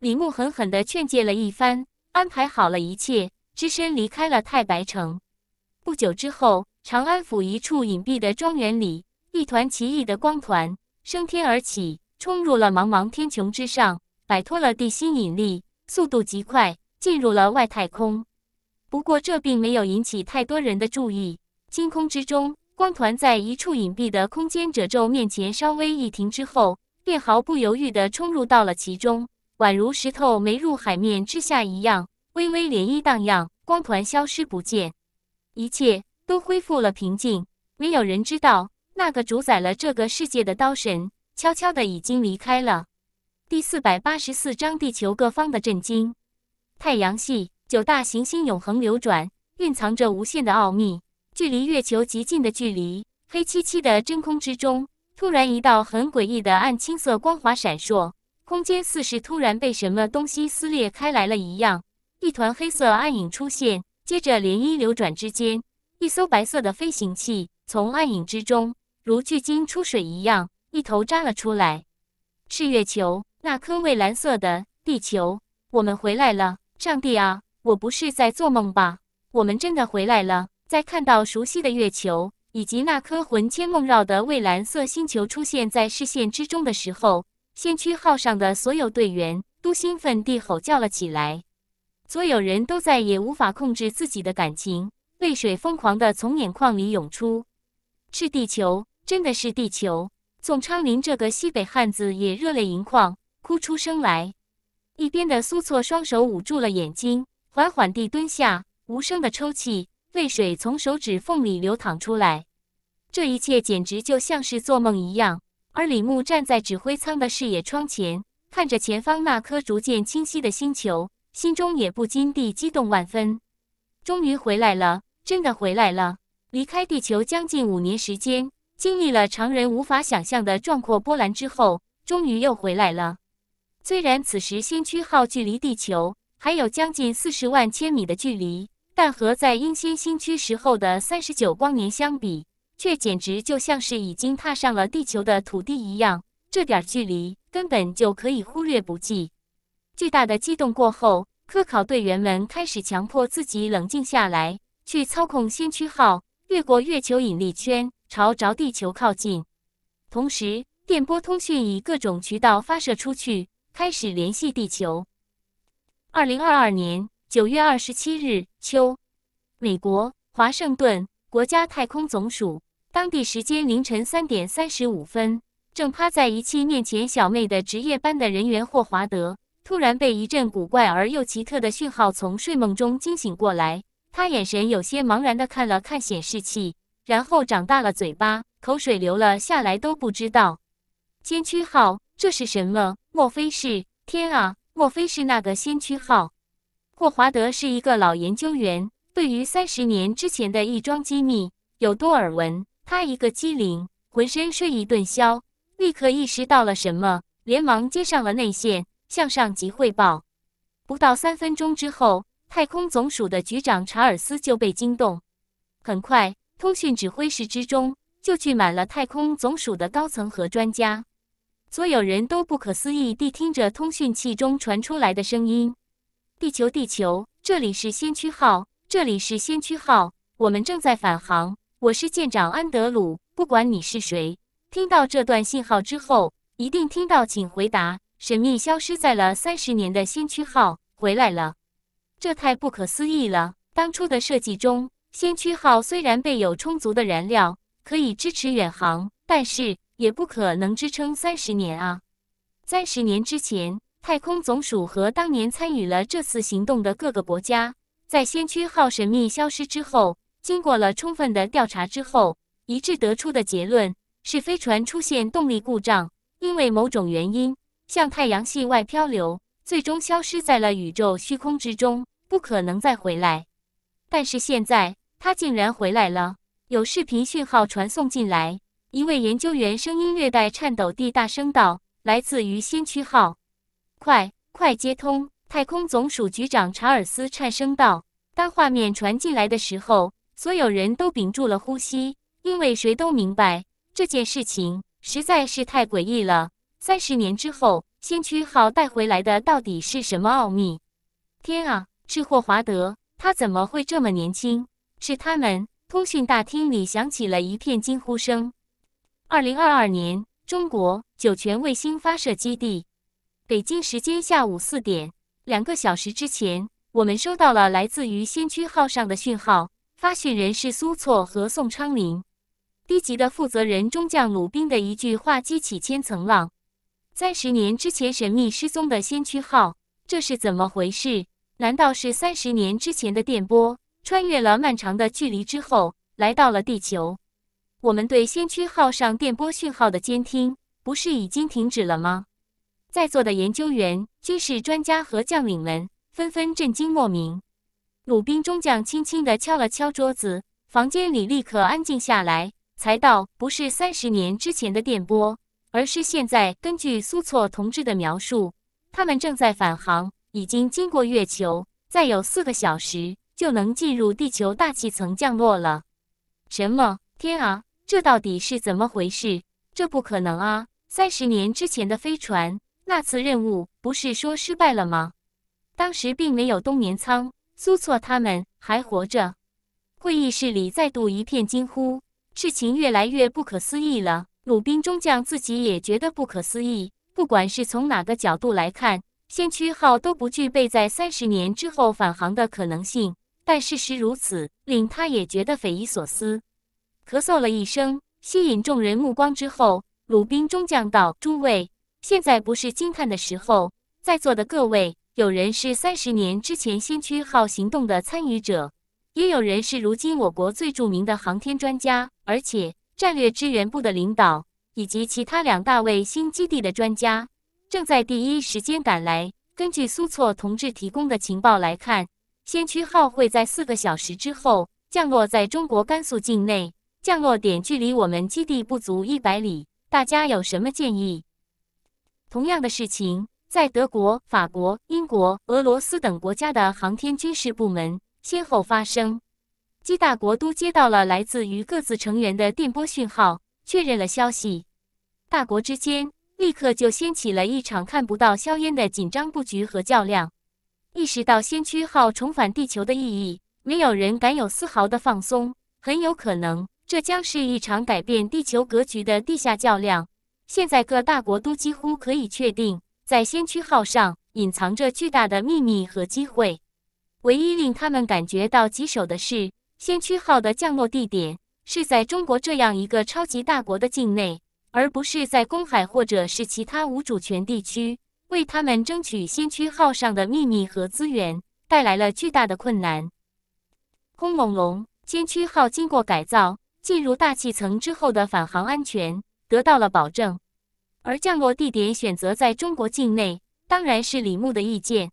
李牧狠狠地劝诫了一番，安排好了一切，只身离开了太白城。不久之后，长安府一处隐蔽的庄园里，一团奇异的光团升天而起，冲入了茫茫天穹之上。摆脱了地心引力，速度极快，进入了外太空。不过这并没有引起太多人的注意。星空之中，光团在一处隐蔽的空间褶皱面前稍微一停之后，便毫不犹豫的冲入到了其中，宛如石头没入海面之下一样，微微涟漪荡漾，光团消失不见，一切都恢复了平静。没有人知道，那个主宰了这个世界的刀神，悄悄的已经离开了。第四百八十四章地球各方的震惊。太阳系九大行星永恒流转，蕴藏着无限的奥秘。距离月球极近的距离，黑漆漆的真空之中，突然一道很诡异的暗青色光华闪烁，空间似是突然被什么东西撕裂开来了一样。一团黑色暗影出现，接着涟漪流转之间，一艘白色的飞行器从暗影之中，如巨鲸出水一样，一头扎了出来。赤月球。那颗蔚蓝色的地球，我们回来了！上帝啊，我不是在做梦吧？我们真的回来了！在看到熟悉的月球以及那颗魂牵梦绕的蔚蓝色星球出现在视线之中的时候，先驱号上的所有队员都兴奋地吼叫了起来。所有人都再也无法控制自己的感情，泪水疯狂地从眼眶里涌出。是地球，真的是地球！宋昌林这个西北汉子也热泪盈眶。哭出声来，一边的苏措双手捂住了眼睛，缓缓地蹲下，无声的抽泣，泪水从手指缝里流淌出来。这一切简直就像是做梦一样。而李牧站在指挥舱的视野窗前，看着前方那颗逐渐清晰的星球，心中也不禁地激动万分。终于回来了，真的回来了！离开地球将近五年时间，经历了常人无法想象的壮阔波澜之后，终于又回来了。虽然此时先驱号距离地球还有将近四十万千米的距离，但和在英仙新区时候的三十九光年相比，却简直就像是已经踏上了地球的土地一样。这点距离根本就可以忽略不计。巨大的激动过后，科考队员们开始强迫自己冷静下来，去操控先驱号越过月球引力圈，朝着地球靠近。同时，电波通讯以各种渠道发射出去。开始联系地球。二零二二年九月二十七日，秋，美国华盛顿国家太空总署，当地时间凌晨三点三十五分，正趴在仪器面前小妹的值夜班的人员霍华德，突然被一阵古怪而又奇特的讯号从睡梦中惊醒过来。他眼神有些茫然的看了看显示器，然后长大了嘴巴，口水流了下来，都不知道。监区号，这是什么？莫非是天啊？莫非是那个先驱号？霍华德是一个老研究员，对于三十年之前的一桩机密有多耳闻。他一个机灵，浑身睡意顿消，立刻意识到了什么，连忙接上了内线，向上级汇报。不到三分钟之后，太空总署的局长查尔斯就被惊动。很快，通讯指挥室之中就聚满了太空总署的高层和专家。所有人都不可思议地听着通讯器中传出来的声音：“地球，地球，这里是先驱号，这里是先驱号，我们正在返航。我是舰长安德鲁，不管你是谁，听到这段信号之后，一定听到，请回答。”神秘消失在了三十年的先驱号回来了，这太不可思议了。当初的设计中，先驱号虽然备有充足的燃料，可以支持远航，但是。也不可能支撑三十年啊！三十年之前，太空总署和当年参与了这次行动的各个国家，在先驱号神秘消失之后，经过了充分的调查之后，一致得出的结论是：飞船出现动力故障，因为某种原因向太阳系外漂流，最终消失在了宇宙虚空之中，不可能再回来。但是现在，它竟然回来了，有视频讯号传送进来。一位研究员声音略带颤抖地大声道：“来自于先驱号，快快接通！”太空总署局长查尔斯颤声道。当画面传进来的时候，所有人都屏住了呼吸，因为谁都明白这件事情实在是太诡异了。三十年之后，先驱号带回来的到底是什么奥秘？天啊，是霍华德！他怎么会这么年轻？是他们！通讯大厅里响起了一片惊呼声。二零二二年，中国酒泉卫星发射基地，北京时间下午四点，两个小时之前，我们收到了来自于“先驱号”上的讯号。发讯人是苏措和宋昌林，低级的负责人中将鲁宾的一句话激起千层浪。三十年之前神秘失踪的“先驱号”，这是怎么回事？难道是三十年之前的电波穿越了漫长的距离之后，来到了地球？我们对先驱号上电波讯号的监听不是已经停止了吗？在座的研究员、军事专家和将领们纷纷震惊莫名。鲁宾中将轻轻的敲了敲桌子，房间里立刻安静下来。才到不是三十年之前的电波，而是现在。根据苏措同志的描述，他们正在返航，已经经过月球，再有四个小时就能进入地球大气层降落了。什么？天啊！这到底是怎么回事？这不可能啊！三十年之前的飞船那次任务不是说失败了吗？当时并没有冬眠舱，苏措他们还活着。会议室里再度一片惊呼，事情越来越不可思议了。鲁滨中将自己也觉得不可思议。不管是从哪个角度来看，先驱号都不具备在三十年之后返航的可能性。但事实如此，令他也觉得匪夷所思。咳嗽了一声，吸引众人目光之后，鲁宾中将道：“诸位，现在不是惊叹的时候。在座的各位，有人是三十年之前‘先驱号’行动的参与者，也有人是如今我国最著名的航天专家，而且战略支援部的领导以及其他两大卫星基地的专家，正在第一时间赶来。根据苏措同志提供的情报来看，‘先驱号’会在四个小时之后降落在中国甘肃境内。”降落点距离我们基地不足一百里，大家有什么建议？同样的事情在德国、法国、英国、俄罗斯等国家的航天军事部门先后发生。几大国都接到了来自于各自成员的电波讯号，确认了消息。大国之间立刻就掀起了一场看不到硝烟的紧张布局和较量。意识到“先驱号”重返地球的意义，没有人敢有丝毫的放松。很有可能。这将是一场改变地球格局的地下较量。现在，各大国都几乎可以确定，在先驱号上隐藏着巨大的秘密和机会。唯一令他们感觉到棘手的是，先驱号的降落地点是在中国这样一个超级大国的境内，而不是在公海或者是其他无主权地区，为他们争取先驱号上的秘密和资源带来了巨大的困难。轰隆隆，先驱号经过改造。进入大气层之后的返航安全得到了保证，而降落地点选择在中国境内，当然是李牧的意见。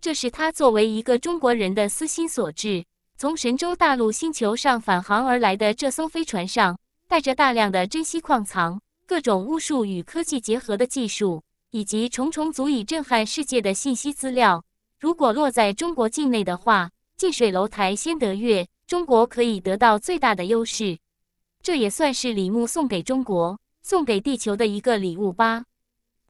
这是他作为一个中国人的私心所致。从神州大陆星球上返航而来的这艘飞船上，带着大量的珍稀矿藏、各种巫术与科技结合的技术，以及重重足以震撼世界的信息资料。如果落在中国境内的话，近水楼台先得月。中国可以得到最大的优势，这也算是李牧送给中国、送给地球的一个礼物吧。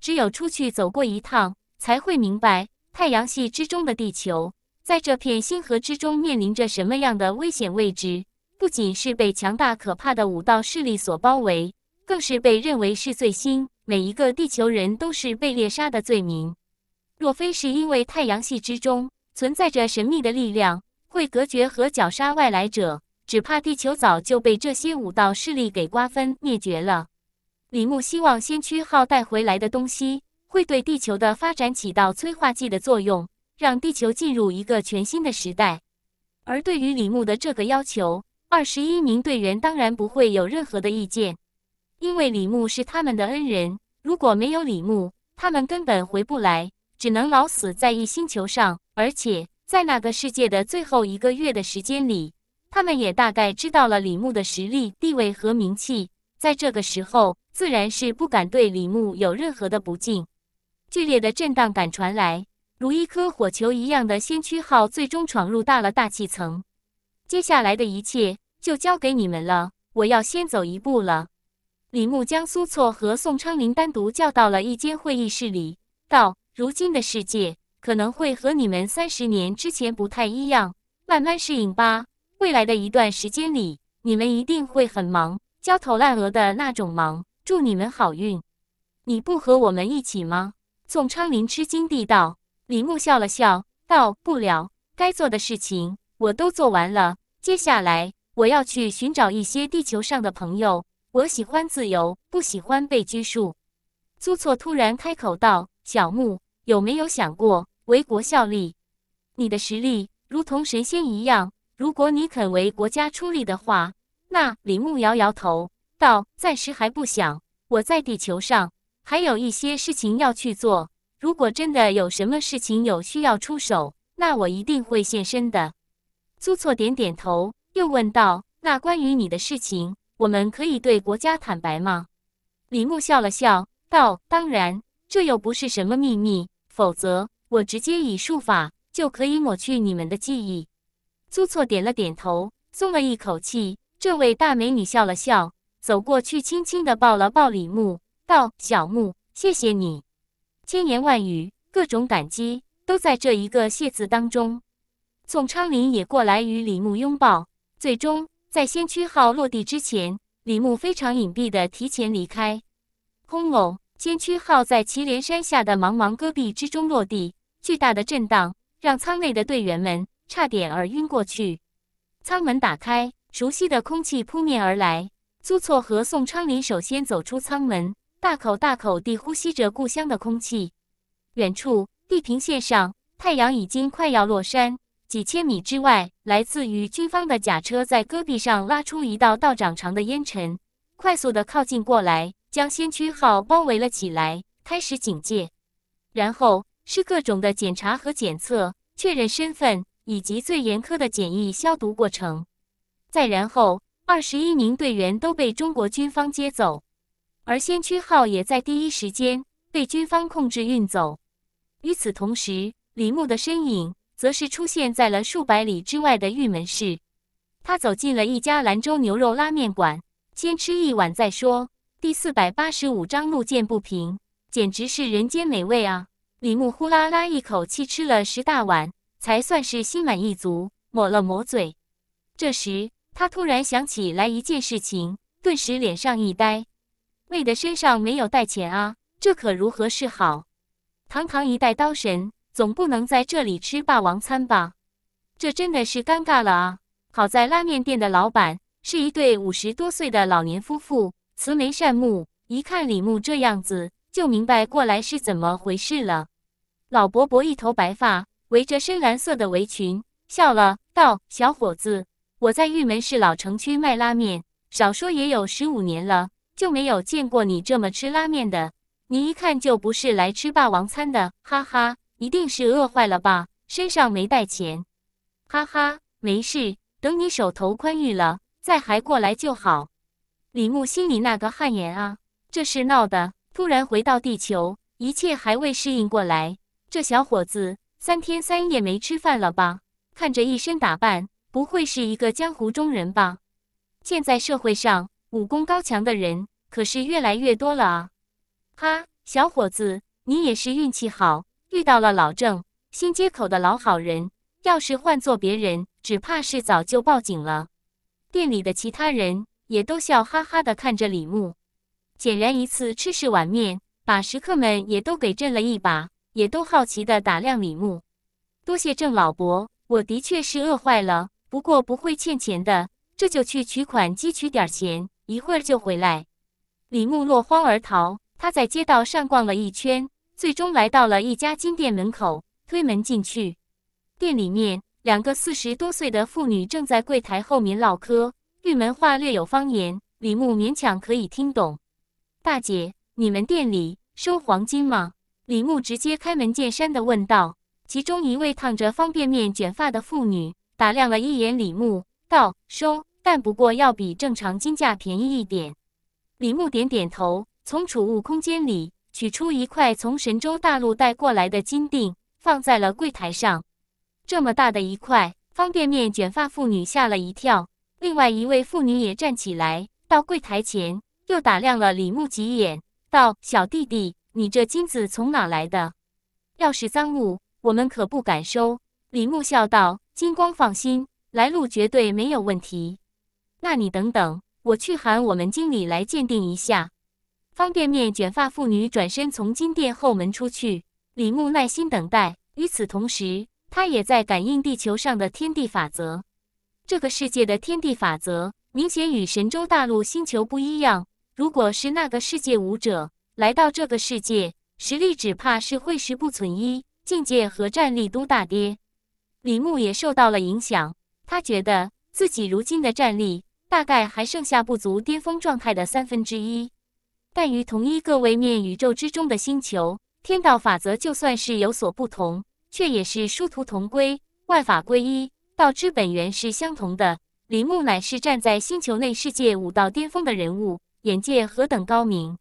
只有出去走过一趟，才会明白太阳系之中的地球，在这片星河之中面临着什么样的危险。位置。不仅是被强大可怕的五道势力所包围，更是被认为是罪星。每一个地球人都是被猎杀的罪名。若非是因为太阳系之中存在着神秘的力量。会隔绝和绞杀外来者，只怕地球早就被这些武道势力给瓜分灭绝了。李牧希望先驱号带回来的东西会对地球的发展起到催化剂的作用，让地球进入一个全新的时代。而对于李牧的这个要求，二十一名队员当然不会有任何的意见，因为李牧是他们的恩人。如果没有李牧，他们根本回不来，只能老死在一星球上，而且。在那个世界的最后一个月的时间里，他们也大概知道了李牧的实力、地位和名气。在这个时候，自然是不敢对李牧有任何的不敬。剧烈的震荡感传来，如一颗火球一样的先驱号最终闯入大了大气层。接下来的一切就交给你们了，我要先走一步了。李牧将苏措和宋昌林单独叫到了一间会议室里，道：“如今的世界。”可能会和你们三十年之前不太一样，慢慢适应吧。未来的一段时间里，你们一定会很忙，焦头烂额的那种忙。祝你们好运。你不和我们一起吗？宋昌林吃惊地道。李牧笑了笑，道：“不了，该做的事情我都做完了。接下来我要去寻找一些地球上的朋友。我喜欢自由，不喜欢被拘束。”苏措突然开口道：“小牧，有没有想过？”为国效力，你的实力如同神仙一样。如果你肯为国家出力的话，那李牧摇摇头道：“暂时还不想，我在地球上还有一些事情要去做。如果真的有什么事情有需要出手，那我一定会现身的。”苏错点点头，又问道：“那关于你的事情，我们可以对国家坦白吗？”李牧笑了笑，道：“当然，这又不是什么秘密，否则……”我直接以术法就可以抹去你们的记忆。苏措点了点头，松了一口气。这位大美女笑了笑，走过去，轻轻的抱了抱李牧，道：“小木，谢谢你，千言万语，各种感激都在这一个‘谢’字当中。”宋昌林也过来与李牧拥抱。最终，在先驱号落地之前，李牧非常隐蔽的提前离开。轰隆！先驱号在祁连山下的茫茫戈壁之中落地。巨大的震荡让舱内的队员们差点儿晕过去。舱门打开，熟悉的空气扑面而来。苏措和宋昌林首先走出舱门，大口大口地呼吸着故乡的空气。远处地平线上，太阳已经快要落山。几千米之外，来自于军方的甲车在戈壁上拉出一道道长长的烟尘，快速地靠近过来，将“先驱号”包围了起来，开始警戒。然后。是各种的检查和检测，确认身份，以及最严苛的检疫消毒过程。再然后，二十一名队员都被中国军方接走，而“先驱号”也在第一时间被军方控制运走。与此同时，李牧的身影则是出现在了数百里之外的玉门市。他走进了一家兰州牛肉拉面馆，先吃一碗再说。第四百八十五章：路见不平，简直是人间美味啊！李牧呼啦啦一口气吃了十大碗，才算是心满意足，抹了抹嘴。这时他突然想起来一件事情，顿时脸上一呆，为的身上没有带钱啊，这可如何是好？堂堂一代刀神，总不能在这里吃霸王餐吧？这真的是尴尬了啊！好在拉面店的老板是一对五十多岁的老年夫妇，慈眉善目，一看李牧这样子，就明白过来是怎么回事了。老伯伯一头白发，围着深蓝色的围裙，笑了，道：“小伙子，我在玉门市老城区卖拉面，少说也有十五年了，就没有见过你这么吃拉面的。你一看就不是来吃霸王餐的，哈哈，一定是饿坏了吧？身上没带钱？哈哈，没事，等你手头宽裕了再还过来就好。”李牧心里那个汗颜啊，这是闹的！突然回到地球，一切还未适应过来。这小伙子三天三夜没吃饭了吧？看着一身打扮，不会是一个江湖中人吧？现在社会上武功高强的人可是越来越多了啊！哈，小伙子，你也是运气好，遇到了老郑新街口的老好人。要是换做别人，只怕是早就报警了。店里的其他人也都笑哈哈的看着李牧，显然一次吃食碗面，把食客们也都给震了一把。也都好奇的打量李牧。多谢郑老伯，我的确是饿坏了，不过不会欠钱的，这就去取款机取点钱，一会儿就回来。李牧落荒而逃。他在街道上逛了一圈，最终来到了一家金店门口，推门进去。店里面两个四十多岁的妇女正在柜台后面唠嗑，玉门话略有方言，李牧勉强可以听懂。大姐，你们店里收黄金吗？李牧直接开门见山地问道：“其中一位烫着方便面卷发的妇女打量了一眼李牧，道：‘收，但不过要比正常金价便宜一点。’李牧点点头，从储物空间里取出一块从神州大陆带过来的金锭，放在了柜台上。这么大的一块方便面卷发妇女吓了一跳。另外一位妇女也站起来，到柜台前又打量了李牧几眼，道：‘小弟弟。’你这金子从哪来的？要是赃物，我们可不敢收。”李牧笑道，“金光，放心，来路绝对没有问题。那你等等，我去喊我们经理来鉴定一下。”方便面卷发妇女转身从金店后门出去。李牧耐心等待，与此同时，他也在感应地球上的天地法则。这个世界的天地法则明显与神州大陆星球不一样。如果是那个世界武者。来到这个世界，实力只怕是会十不存一，境界和战力都大跌。李牧也受到了影响，他觉得自己如今的战力大概还剩下不足巅峰状态的三分之一。但于同一个位面宇宙之中的星球，天道法则就算是有所不同，却也是殊途同归，万法归一，道之本源是相同的。李牧乃是站在星球内世界武道巅峰的人物，眼界何等高明。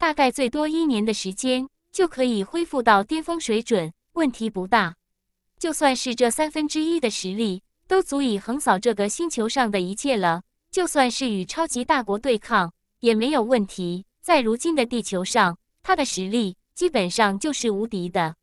大概最多一年的时间就可以恢复到巅峰水准，问题不大。就算是这三分之一的实力，都足以横扫这个星球上的一切了。就算是与超级大国对抗，也没有问题。在如今的地球上，他的实力基本上就是无敌的。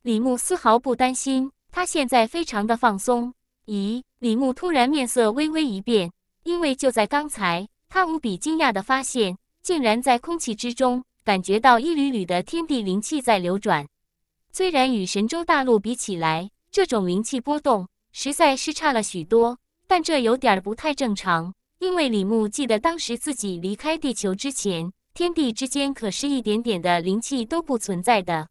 李牧丝毫不担心，他现在非常的放松。咦？李牧突然面色微微一变，因为就在刚才，他无比惊讶的发现。竟然在空气之中感觉到一缕缕的天地灵气在流转，虽然与神州大陆比起来，这种灵气波动实在是差了许多，但这有点不太正常。因为李牧记得当时自己离开地球之前，天地之间可是一点点的灵气都不存在的。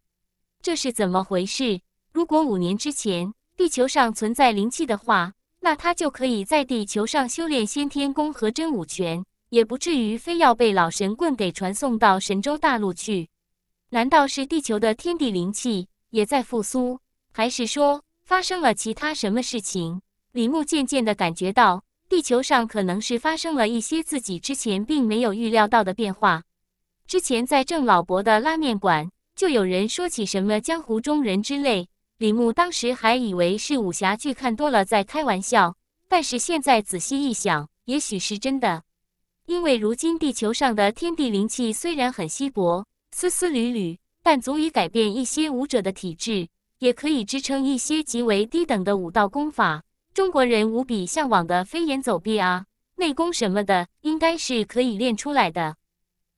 这是怎么回事？如果五年之前地球上存在灵气的话，那他就可以在地球上修炼先天功和真武拳。也不至于非要被老神棍给传送到神州大陆去。难道是地球的天地灵气也在复苏，还是说发生了其他什么事情？李牧渐渐的感觉到，地球上可能是发生了一些自己之前并没有预料到的变化。之前在郑老伯的拉面馆，就有人说起什么江湖中人之类，李牧当时还以为是武侠剧看多了在开玩笑，但是现在仔细一想，也许是真的。因为如今地球上的天地灵气虽然很稀薄，丝丝缕缕，但足以改变一些武者的体质，也可以支撑一些极为低等的武道功法。中国人无比向往的飞檐走壁啊，内功什么的，应该是可以练出来的。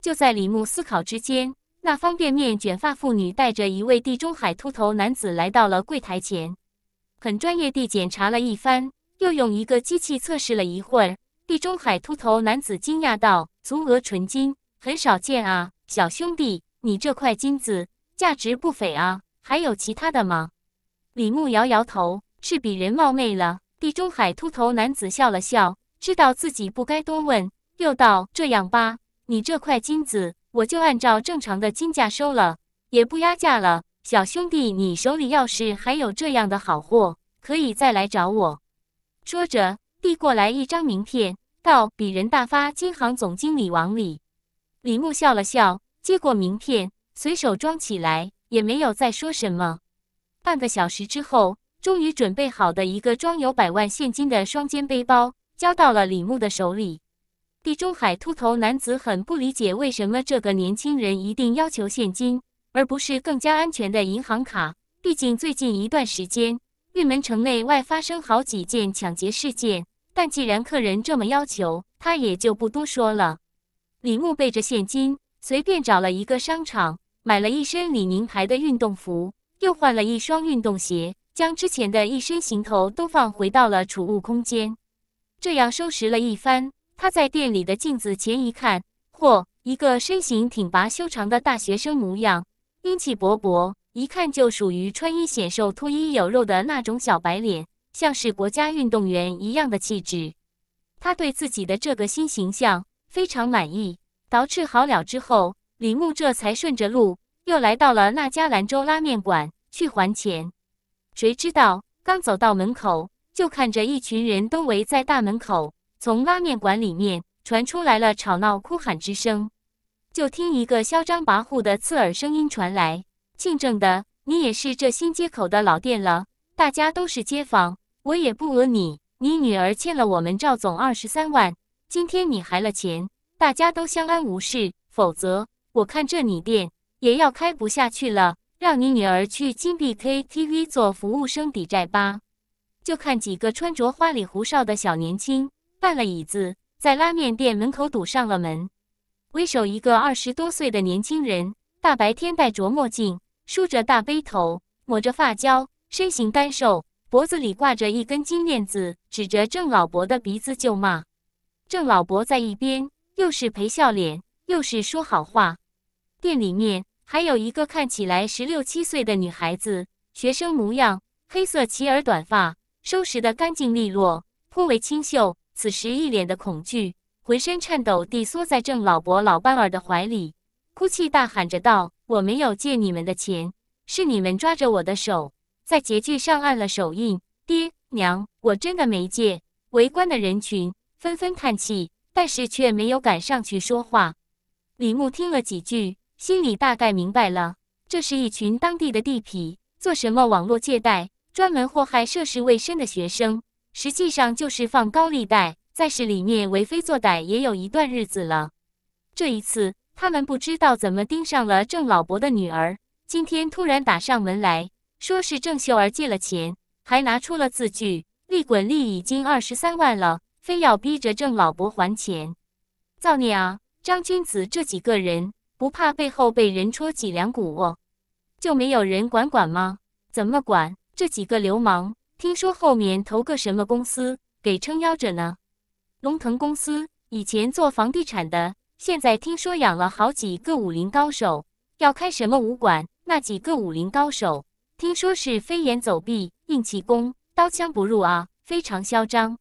就在李牧思考之间，那方便面卷发妇女带着一位地中海秃头男子来到了柜台前，很专业地检查了一番，又用一个机器测试了一会儿。地中海秃头男子惊讶道：“足额纯金，很少见啊，小兄弟，你这块金子价值不菲啊，还有其他的吗？”李牧摇摇头：“是鄙人冒昧了。”地中海秃头男子笑了笑，知道自己不该多问，又道：“这样吧，你这块金子我就按照正常的金价收了，也不压价了。小兄弟，你手里要是还有这样的好货，可以再来找我。”说着。递过来一张名片，道：“比人大发金行总经理王里。李牧笑了笑，接过名片，随手装起来，也没有再说什么。半个小时之后，终于准备好的一个装有百万现金的双肩背包交到了李牧的手里。地中海秃头男子很不理解，为什么这个年轻人一定要求现金，而不是更加安全的银行卡？毕竟最近一段时间，玉门城内外发生好几件抢劫事件。但既然客人这么要求，他也就不多说了。李牧背着现金，随便找了一个商场，买了一身李宁牌的运动服，又换了一双运动鞋，将之前的一身行头都放回到了储物空间。这样收拾了一番，他在店里的镜子前一看，嚯，一个身形挺拔修长的大学生模样，英气勃勃，一看就属于穿衣显瘦、脱衣有肉的那种小白脸。像是国家运动员一样的气质，他对自己的这个新形象非常满意。捯饬好了之后，李牧这才顺着路又来到了那家兰州拉面馆去还钱。谁知道刚走到门口，就看着一群人都围在大门口，从拉面馆里面传出来了吵闹哭喊之声。就听一个嚣张跋扈的刺耳声音传来：“庆正的，你也是这新街口的老店了，大家都是街坊。”我也不讹你，你女儿欠了我们赵总二十三万，今天你还了钱，大家都相安无事。否则，我看这你店也要开不下去了，让你女儿去金碧 KTV 做服务生抵债吧。就看几个穿着花里胡哨的小年轻，搬了椅子，在拉面店门口堵上了门。为首一个二十多岁的年轻人，大白天戴着墨镜，梳着大背头，抹着发胶，身形干瘦。脖子里挂着一根金链子，指着郑老伯的鼻子就骂。郑老伯在一边，又是陪笑脸，又是说好话。店里面还有一个看起来十六七岁的女孩子，学生模样，黑色齐耳短发，收拾得干净利落，颇为清秀。此时一脸的恐惧，浑身颤抖地缩在郑老伯老伴儿的怀里，哭泣大喊着道：“我没有借你们的钱，是你们抓着我的手。”在劫具上按了手印，爹娘，我真的没借。围观的人群纷纷叹气，但是却没有敢上去说话。李牧听了几句，心里大概明白了，这是一群当地的地痞，做什么网络借贷，专门祸害涉世未深的学生，实际上就是放高利贷，在市里面为非作歹也有一段日子了。这一次，他们不知道怎么盯上了郑老伯的女儿，今天突然打上门来。说是郑秀儿借了钱，还拿出了字据，利滚利已经二十三万了，非要逼着郑老伯还钱，造孽啊！张君子这几个人不怕背后被人戳脊梁骨？就没有人管管吗？怎么管？这几个流氓，听说后面投个什么公司给撑腰着呢？龙腾公司以前做房地产的，现在听说养了好几个武林高手，要开什么武馆？那几个武林高手。听说是飞檐走壁、硬气功、刀枪不入啊，非常嚣张。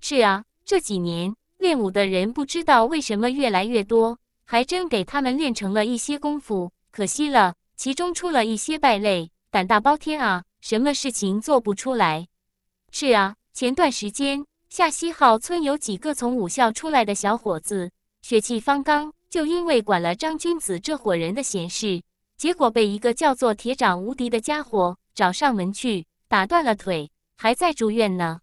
是啊，这几年练武的人不知道为什么越来越多，还真给他们练成了一些功夫。可惜了，其中出了一些败类，胆大包天啊，什么事情做不出来。是啊，前段时间下西号村有几个从武校出来的小伙子，血气方刚，就因为管了张君子这伙人的闲事。结果被一个叫做“铁掌无敌”的家伙找上门去，打断了腿，还在住院呢。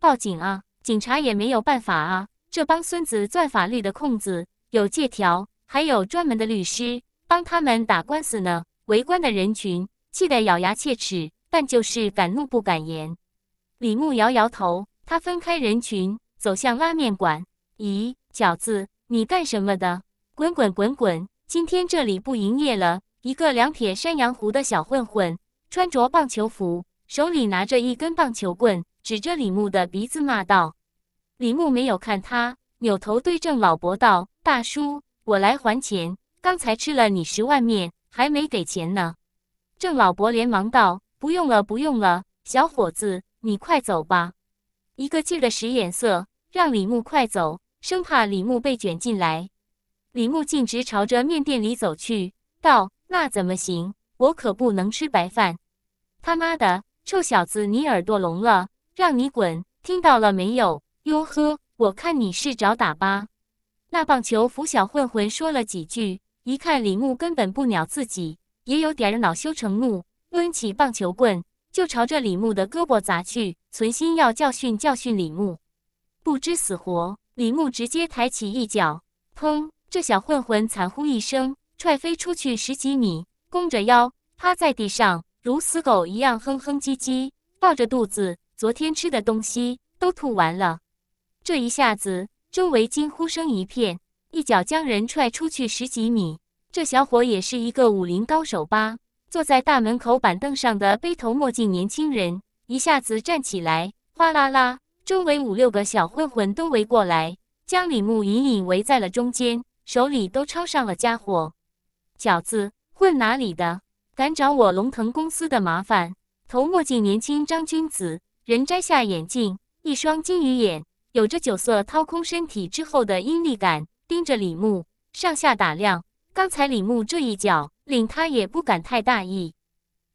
报警啊！警察也没有办法啊！这帮孙子钻法律的空子，有借条，还有专门的律师帮他们打官司呢。围观的人群气得咬牙切齿，但就是敢怒不敢言。李牧摇摇头，他分开人群，走向拉面馆。咦，饺子，你干什么的？滚滚滚滚，今天这里不营业了。一个两撇山羊胡的小混混，穿着棒球服，手里拿着一根棒球棍，指着李牧的鼻子骂道：“李牧没有看他，扭头对郑老伯道：‘大叔，我来还钱，刚才吃了你十万面，还没给钱呢。’”郑老伯连忙道：“不用了，不用了，小伙子，你快走吧。”一个劲儿的使眼色，让李牧快走，生怕李牧被卷进来。李牧径直朝着面店里走去，道。那怎么行？我可不能吃白饭！他妈的，臭小子，你耳朵聋了？让你滚，听到了没有？哟呵，我看你是找打吧！那棒球服小混混说了几句，一看李牧根本不鸟自己，也有点恼羞成怒，抡起棒球棍就朝着李牧的胳膊砸去，存心要教训教训李牧。不知死活！李牧直接抬起一脚，砰！这小混混惨呼一声。踹飞出去十几米，弓着腰趴在地上，如死狗一样哼哼唧唧，抱着肚子，昨天吃的东西都吐完了。这一下子，周围惊呼声一片，一脚将人踹出去十几米。这小伙也是一个武林高手吧？坐在大门口板凳上的背头墨镜年轻人一下子站起来，哗啦啦，周围五六个小混混都围过来，将李牧隐隐围在了中间，手里都抄上了家伙。小子，混哪里的？敢找我龙腾公司的麻烦？头墨镜年轻张君子，人摘下眼镜，一双金鱼眼，有着酒色掏空身体之后的阴力感，盯着李牧，上下打量。刚才李牧这一脚，令他也不敢太大意。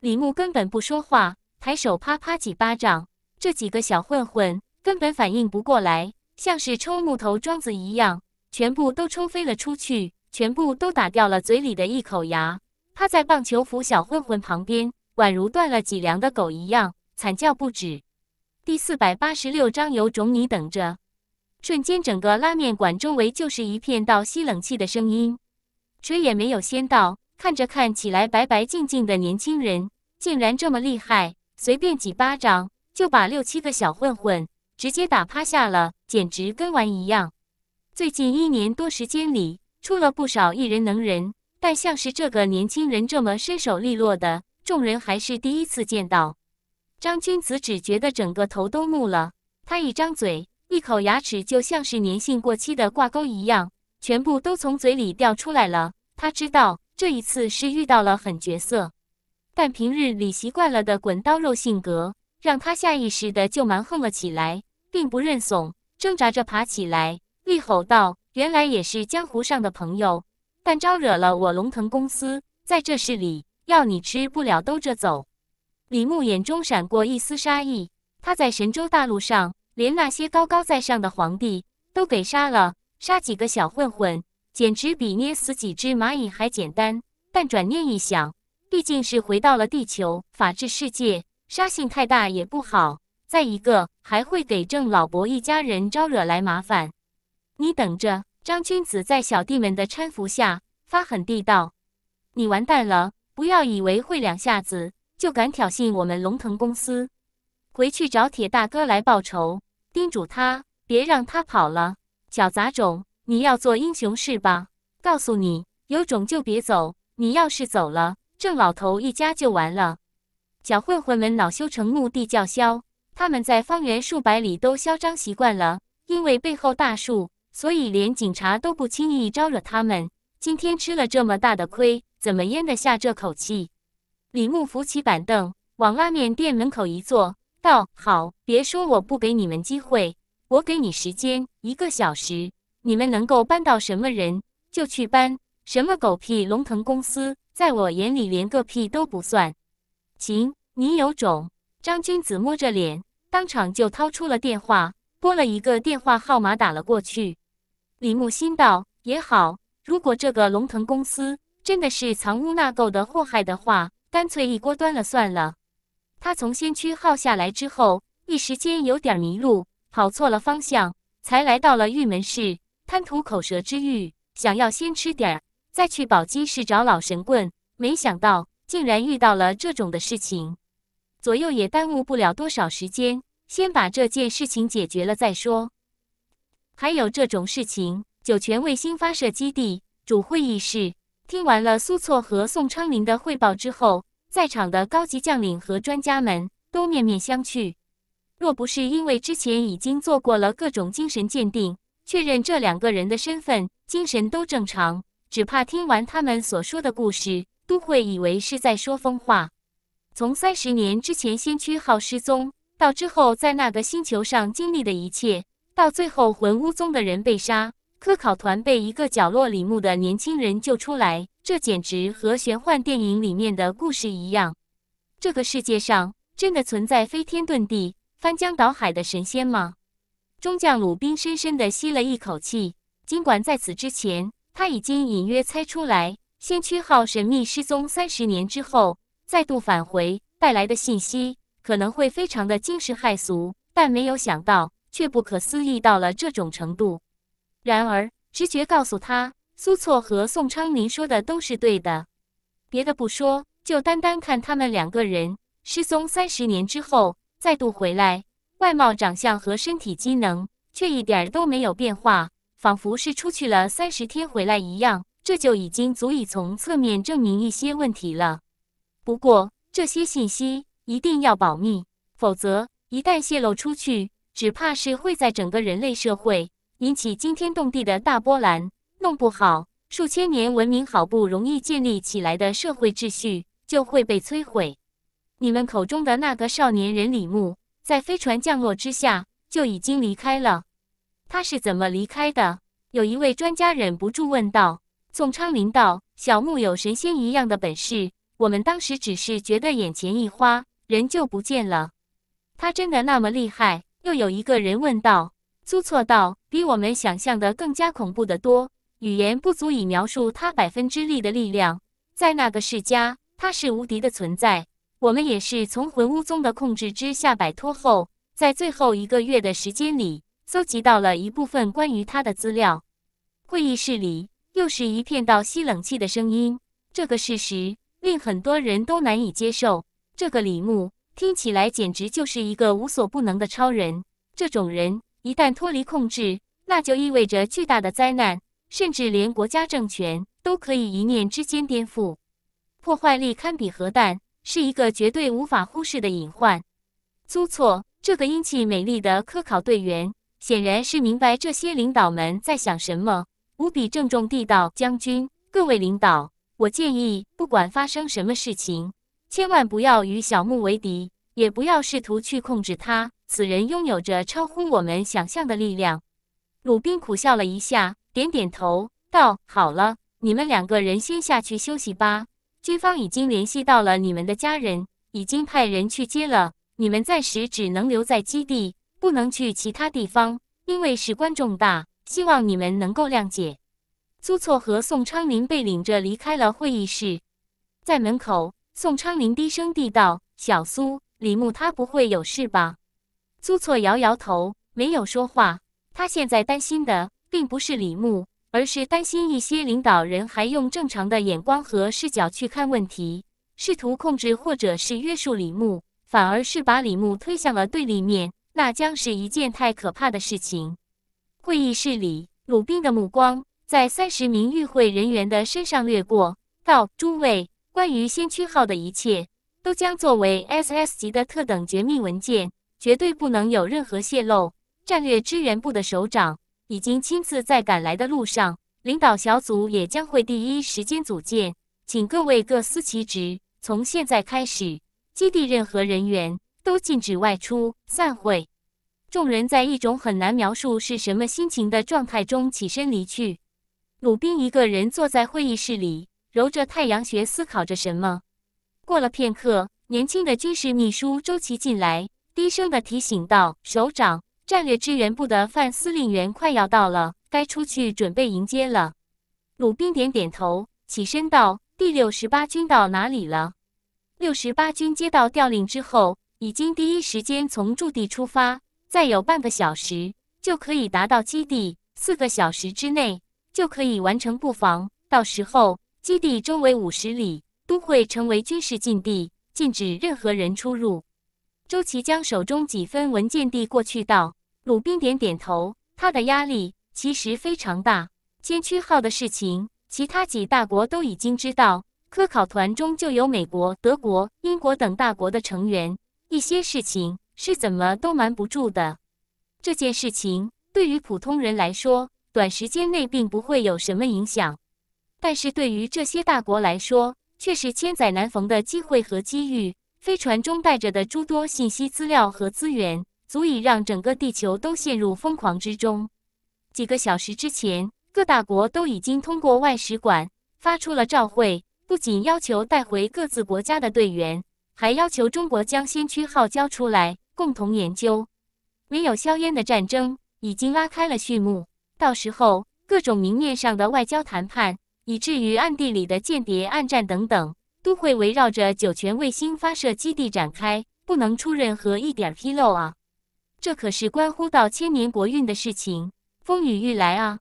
李牧根本不说话，抬手啪啪几巴掌，这几个小混混根本反应不过来，像是抽木头桩子一样，全部都抽飞了出去。全部都打掉了嘴里的一口牙，趴在棒球服小混混旁边，宛如断了脊梁的狗一样惨叫不止。第四百八十六章有种你等着！瞬间，整个拉面馆周围就是一片倒吸冷气的声音。谁也没有先到，看着看起来白白净净的年轻人，竟然这么厉害，随便几巴掌就把六七个小混混直接打趴下了，简直跟玩一样。最近一年多时间里。出了不少艺人能人，但像是这个年轻人这么身手利落的，众人还是第一次见到。张君子只觉得整个头都木了，他一张嘴，一口牙齿就像是粘性过期的挂钩一样，全部都从嘴里掉出来了。他知道这一次是遇到了狠角色，但平日里习惯了的滚刀肉性格，让他下意识的就蛮横了起来，并不认怂，挣扎着爬起来，厉吼道。原来也是江湖上的朋友，但招惹了我龙腾公司，在这市里要你吃不了兜着走。李牧眼中闪过一丝杀意，他在神州大陆上连那些高高在上的皇帝都给杀了，杀几个小混混简直比捏死几只蚂蚁还简单。但转念一想，毕竟是回到了地球法治世界，杀性太大也不好，再一个还会给郑老伯一家人招惹来麻烦。你等着，张君子在小弟们的搀扶下发狠地道：“你完蛋了！不要以为会两下子就敢挑衅我们龙腾公司。回去找铁大哥来报仇，叮嘱他别让他跑了。小杂种，你要做英雄是吧？告诉你，有种就别走。你要是走了，郑老头一家就完了。”小混混们恼羞成怒地叫嚣：“他们在方圆数百里都嚣张习惯了，因为背后大树。”所以连警察都不轻易招惹他们。今天吃了这么大的亏，怎么咽得下这口气？李牧扶起板凳，往拉面店门口一坐，道：“好，别说我不给你们机会，我给你时间，一个小时。你们能够搬到什么人，就去搬什么狗屁龙腾公司，在我眼里连个屁都不算。行，你有种！”张君子摸着脸，当场就掏出了电话，拨了一个电话号码，打了过去。李牧心道：“也好，如果这个龙腾公司真的是藏污纳垢的祸害的话，干脆一锅端了算了。”他从先驱号下来之后，一时间有点迷路，跑错了方向，才来到了玉门市。贪图口舌之欲，想要先吃点儿，再去宝鸡市找老神棍。没想到竟然遇到了这种的事情。左右也耽误不了多少时间，先把这件事情解决了再说。还有这种事情，酒泉卫星发射基地主会议室，听完了苏措和宋昌龄的汇报之后，在场的高级将领和专家们都面面相觑。若不是因为之前已经做过了各种精神鉴定，确认这两个人的身份精神都正常，只怕听完他们所说的故事，都会以为是在说疯话。从三十年之前先驱号失踪，到之后在那个星球上经历的一切。到最后，魂巫宗的人被杀，科考团被一个角落里木的年轻人救出来。这简直和玄幻电影里面的故事一样。这个世界上真的存在飞天遁地、翻江倒海的神仙吗？中将鲁宾深深地吸了一口气。尽管在此之前，他已经隐约猜出来，先驱号神秘失踪三十年之后再度返回带来的信息可能会非常的惊世骇俗，但没有想到。却不可思议到了这种程度。然而，直觉告诉他，苏措和宋昌林说的都是对的。别的不说，就单单看他们两个人失踪三十年之后再度回来，外貌长相和身体机能却一点儿都没有变化，仿佛是出去了三十天回来一样。这就已经足以从侧面证明一些问题了。不过，这些信息一定要保密，否则一旦泄露出去，只怕是会在整个人类社会引起惊天动地的大波澜，弄不好数千年文明好不容易建立起来的社会秩序就会被摧毁。你们口中的那个少年人李牧，在飞船降落之下就已经离开了，他是怎么离开的？有一位专家忍不住问道。宋昌林道：“小木有神仙一样的本事，我们当时只是觉得眼前一花，人就不见了。他真的那么厉害？”又有一个人问道：“租错道比我们想象的更加恐怖得多，语言不足以描述他百分之力的力量。在那个世家，他是无敌的存在。我们也是从魂巫宗的控制之下摆脱后，在最后一个月的时间里，搜集到了一部分关于他的资料。”会议室里又是一片到吸冷气的声音。这个事实令很多人都难以接受。这个李牧。听起来简直就是一个无所不能的超人。这种人一旦脱离控制，那就意味着巨大的灾难，甚至连国家政权都可以一念之间颠覆，破坏力堪比核弹，是一个绝对无法忽视的隐患。苏措，这个英气美丽的科考队员，显然是明白这些领导们在想什么，无比郑重地道：“将军，各位领导，我建议，不管发生什么事情。”千万不要与小木为敌，也不要试图去控制他。此人拥有着超乎我们想象的力量。鲁宾苦笑了一下，点点头道：“好了，你们两个人先下去休息吧。军方已经联系到了你们的家人，已经派人去接了。你们暂时只能留在基地，不能去其他地方，因为事关重大。希望你们能够谅解。”苏措和宋昌林被领着离开了会议室，在门口。宋昌龄低声地道：“小苏，李牧他不会有事吧？”苏措摇摇头，没有说话。他现在担心的并不是李牧，而是担心一些领导人还用正常的眼光和视角去看问题，试图控制或者是约束李牧，反而是把李牧推向了对立面。那将是一件太可怕的事情。会议室里，鲁滨的目光在三十名与会人员的身上掠过，道：“诸位。”关于先驱号的一切都将作为 S.S 级的特等绝密文件，绝对不能有任何泄露。战略支援部的首长已经亲自在赶来的路上，领导小组也将会第一时间组建。请各位各司其职。从现在开始，基地任何人员都禁止外出。散会。众人在一种很难描述是什么心情的状态中起身离去。鲁宾一个人坐在会议室里。揉着太阳穴思考着什么。过了片刻，年轻的军事秘书周琦进来，低声的提醒道：“首长，战略支援部的范司令员快要到了，该出去准备迎接了。”鲁宾点点头，起身道：“第六十八军到哪里了？”“六十八军接到调令之后，已经第一时间从驻地出发，再有半个小时就可以达到基地，四个小时之内就可以完成布防。到时候。”基地周围五十里都会成为军事禁地，禁止任何人出入。周琦将手中几份文件递过去道：“鲁冰点点头，他的压力其实非常大。先驱号的事情，其他几大国都已经知道。科考团中就有美国、德国、英国等大国的成员，一些事情是怎么都瞒不住的。这件事情对于普通人来说，短时间内并不会有什么影响。”但是对于这些大国来说，却是千载难逢的机会和机遇。飞船中带着的诸多信息资料和资源，足以让整个地球都陷入疯狂之中。几个小时之前，各大国都已经通过外使馆发出了照会，不仅要求带回各自国家的队员，还要求中国将“先驱号”交出来，共同研究。没有硝烟的战争已经拉开了序幕，到时候各种明面上的外交谈判。以至于暗地里的间谍、暗战等等，都会围绕着酒泉卫星发射基地展开，不能出任何一点纰漏啊！这可是关乎到千年国运的事情，风雨欲来啊！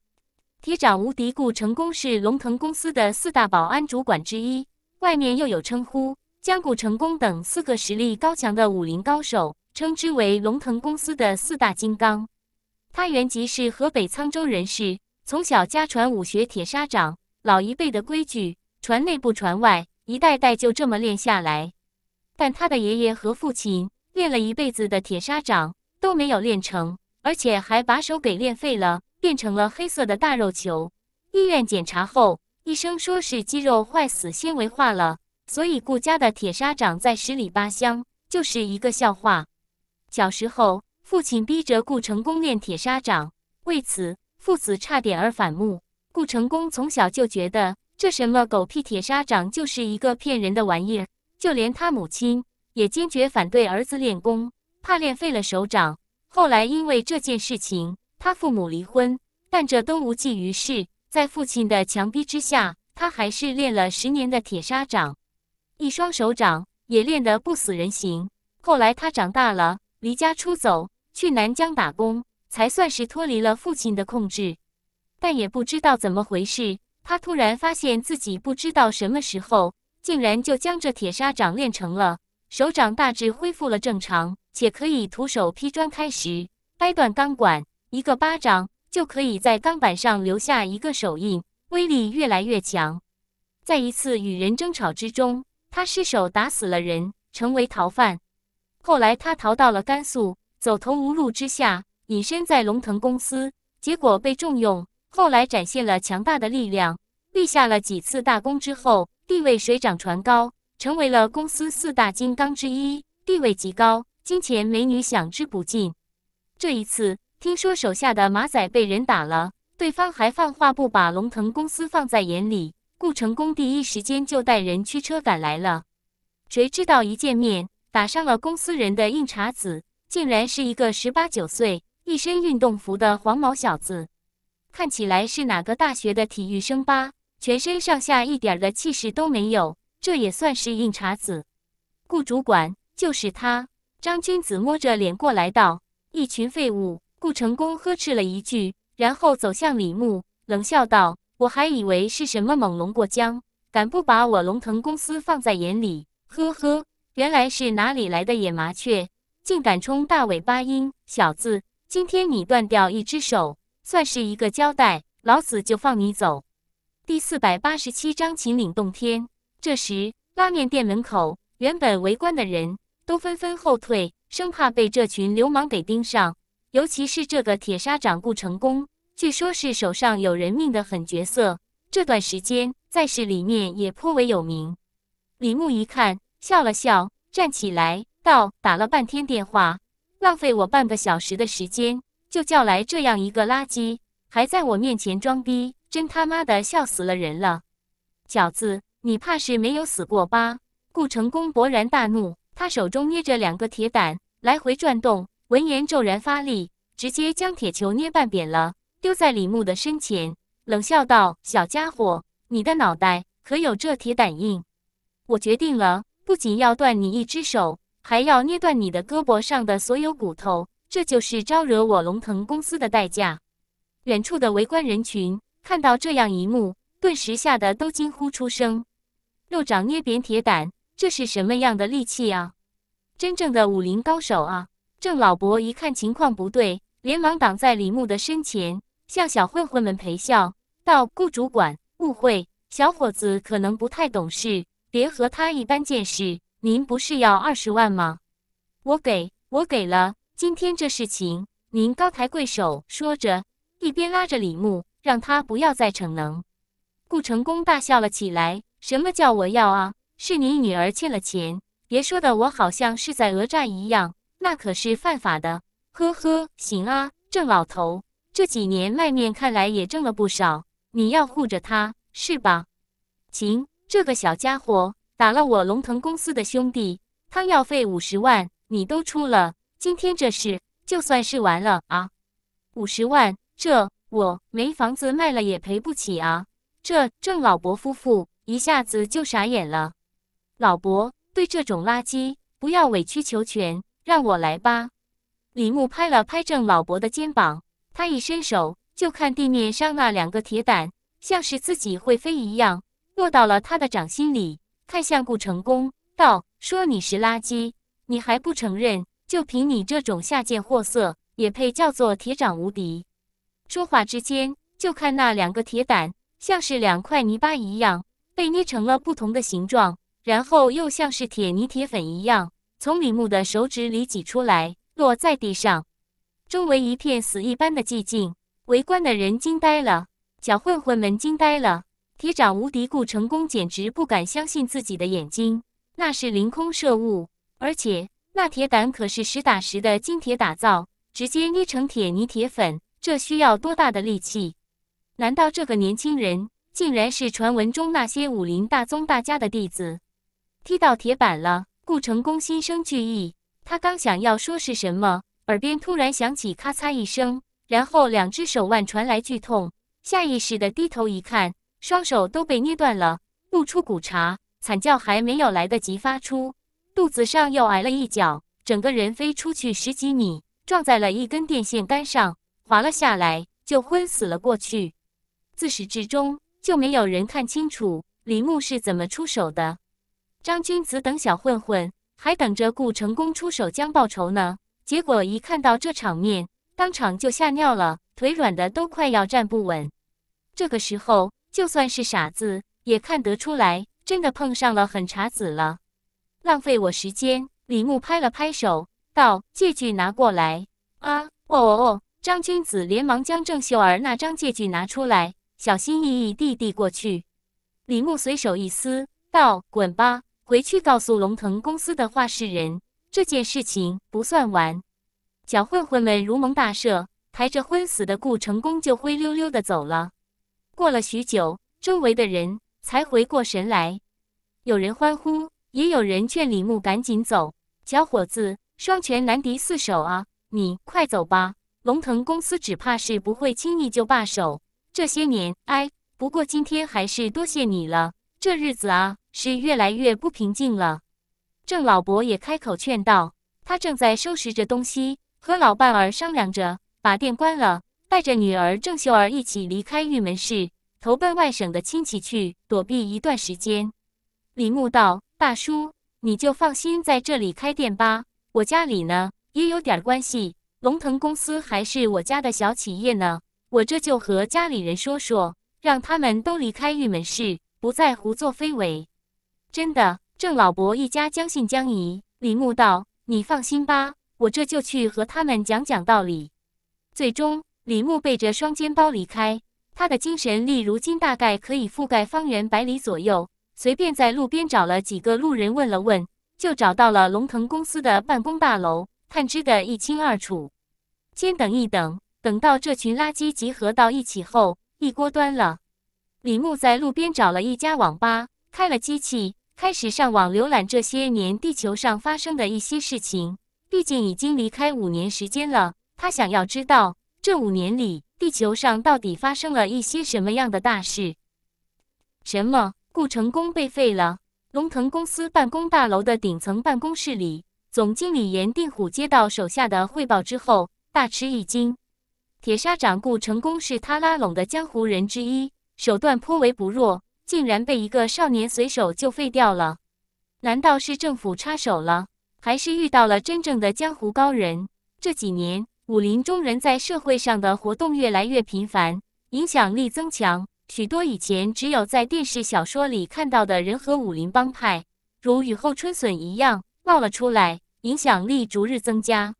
铁掌无敌顾成功是龙腾公司的四大保安主管之一，外面又有称呼将顾成功等四个实力高强的武林高手，称之为龙腾公司的四大金刚。他原籍是河北沧州人士，从小家传武学铁砂掌。老一辈的规矩，传内不传外，一代代就这么练下来。但他的爷爷和父亲练了一辈子的铁砂掌都没有练成，而且还把手给练废了，变成了黑色的大肉球。医院检查后，医生说是肌肉坏死、纤维化了。所以顾家的铁砂掌在十里八乡就是一个笑话。小时候，父亲逼着顾成功练铁砂掌，为此父子差点儿反目。顾成功从小就觉得这什么狗屁铁砂掌就是一个骗人的玩意儿，就连他母亲也坚决反对儿子练功，怕练废了手掌。后来因为这件事情，他父母离婚，但这都无济于事。在父亲的强逼之下，他还是练了十年的铁砂掌，一双手掌也练得不死人形。后来他长大了，离家出走，去南疆打工，才算是脱离了父亲的控制。但也不知道怎么回事，他突然发现自己不知道什么时候，竟然就将这铁砂掌练成了，手掌大致恢复了正常，且可以徒手劈砖开石、掰断钢管，一个巴掌就可以在钢板上留下一个手印，威力越来越强。在一次与人争吵之中，他失手打死了人，成为逃犯。后来他逃到了甘肃，走投无路之下，隐身在龙腾公司，结果被重用。后来展现了强大的力量，立下了几次大功之后，地位水涨船高，成为了公司四大金刚之一，地位极高，金钱美女享之不尽。这一次听说手下的马仔被人打了，对方还放话不把龙腾公司放在眼里，顾成功第一时间就带人驱车赶来了。谁知道一见面，打伤了公司人的硬茬子，竟然是一个十八九岁、一身运动服的黄毛小子。看起来是哪个大学的体育生吧，全身上下一点儿的气势都没有，这也算是硬茬子。顾主管就是他，张君子摸着脸过来道：“一群废物。”顾成功呵斥了一句，然后走向李牧，冷笑道：“我还以为是什么猛龙过江，敢不把我龙腾公司放在眼里？呵呵，原来是哪里来的野麻雀，竟敢冲大尾巴鹰小子！今天你断掉一只手。”算是一个交代，老子就放你走。第四百八十七章秦岭洞天。这时，拉面店门口原本围观的人都纷纷后退，生怕被这群流氓给盯上。尤其是这个铁砂掌顾成功，据说是手上有人命的狠角色，这段时间在市里面也颇为有名。李牧一看，笑了笑，站起来道：“打了半天电话，浪费我半个小时的时间。”就叫来这样一个垃圾，还在我面前装逼，真他妈的笑死了人了！小子，你怕是没有死过吧？顾成功勃然大怒，他手中捏着两个铁胆来回转动，闻言骤然发力，直接将铁球捏半扁了，丢在李牧的身前，冷笑道：“小家伙，你的脑袋可有这铁胆硬？我决定了，不仅要断你一只手，还要捏断你的胳膊上的所有骨头。”这就是招惹我龙腾公司的代价。远处的围观人群看到这样一幕，顿时吓得都惊呼出声。肉掌捏扁铁胆，这是什么样的利器啊？真正的武林高手啊！郑老伯一看情况不对，连忙挡在李牧的身前，向小混混们陪笑道：“顾主管，误会，小伙子可能不太懂事，别和他一般见识。您不是要二十万吗？我给，我给了。”今天这事情，您高抬贵手。说着，一边拉着李牧，让他不要再逞能。顾成功大笑了起来：“什么叫我要啊？是你女儿欠了钱，别说的我好像是在讹诈一样，那可是犯法的。”呵呵，行啊，郑老头，这几年外面看来也挣了不少，你要护着他，是吧？行，这个小家伙打了我龙腾公司的兄弟，汤药费五十万，你都出了。今天这事就算是完了啊！五十万，这我没房子卖了也赔不起啊！这郑老伯夫妇一下子就傻眼了。老伯，对这种垃圾不要委曲求全，让我来吧。李牧拍了拍郑老伯的肩膀，他一伸手，就看地面上那两个铁胆，像是自己会飞一样，落到了他的掌心里。看向顾成功，道：“说你是垃圾，你还不承认？”就凭你这种下贱货色，也配叫做铁掌无敌？说话之间，就看那两个铁胆像是两块泥巴一样，被捏成了不同的形状，然后又像是铁泥铁粉一样，从李牧的手指里挤出来，落在地上。周围一片死一般的寂静，围观的人惊呆了，小混混们惊呆了，铁掌无敌顾成功简直不敢相信自己的眼睛。那是凌空射物，而且。那铁胆可是实打实的金铁打造，直接捏成铁泥铁粉，这需要多大的力气？难道这个年轻人竟然是传闻中那些武林大宗大家的弟子？踢到铁板了，顾成功心生惧意。他刚想要说是什么，耳边突然响起咔嚓一声，然后两只手腕传来剧痛，下意识地低头一看，双手都被捏断了，露出骨茬，惨叫还没有来得及发出。肚子上又挨了一脚，整个人飞出去十几米，撞在了一根电线杆上，滑了下来，就昏死了过去。自始至终就没有人看清楚李牧是怎么出手的。张君子等小混混还等着顾成功出手将报仇呢，结果一看到这场面，当场就吓尿了，腿软的都快要站不稳。这个时候，就算是傻子也看得出来，真的碰上了狠茬子了。浪费我时间！李牧拍了拍手，道：“借据拿过来。”啊！哦哦哦！张君子连忙将郑秀儿那张借据拿出来，小心翼翼递递过去。李牧随手一撕，道：“滚吧！回去告诉龙腾公司的话事人，这件事情不算完。”小混混们如蒙大赦，抬着昏死的顾成功就灰溜溜的走了。过了许久，周围的人才回过神来，有人欢呼。也有人劝李牧赶紧走，小伙子，双拳难敌四手啊，你快走吧，龙腾公司只怕是不会轻易就罢手。这些年，哎，不过今天还是多谢你了。这日子啊，是越来越不平静了。郑老伯也开口劝道，他正在收拾着东西，和老伴儿商量着把店关了，带着女儿郑秀儿一起离开玉门市，投奔外省的亲戚去躲避一段时间。李牧道。大叔，你就放心在这里开店吧。我家里呢也有点关系，龙腾公司还是我家的小企业呢。我这就和家里人说说，让他们都离开玉门市，不再胡作非为。真的，郑老伯一家将信将疑。李牧道：“你放心吧，我这就去和他们讲讲道理。”最终，李牧背着双肩包离开。他的精神力如今大概可以覆盖方圆百里左右。随便在路边找了几个路人问了问，就找到了龙腾公司的办公大楼，探知的一清二楚。先等一等，等到这群垃圾集合到一起后，一锅端了。李牧在路边找了一家网吧，开了机器，开始上网浏览这些年地球上发生的一些事情。毕竟已经离开五年时间了，他想要知道这五年里地球上到底发生了一些什么样的大事。什么？顾成功被废了。龙腾公司办公大楼的顶层办公室里，总经理严定虎接到手下的汇报之后，大吃一惊。铁砂掌顾成功是他拉拢的江湖人之一，手段颇为不弱，竟然被一个少年随手就废掉了。难道是政府插手了，还是遇到了真正的江湖高人？这几年，武林中人在社会上的活动越来越频繁，影响力增强。许多以前只有在电视小说里看到的人和武林帮派，如雨后春笋一样冒了出来，影响力逐日增加。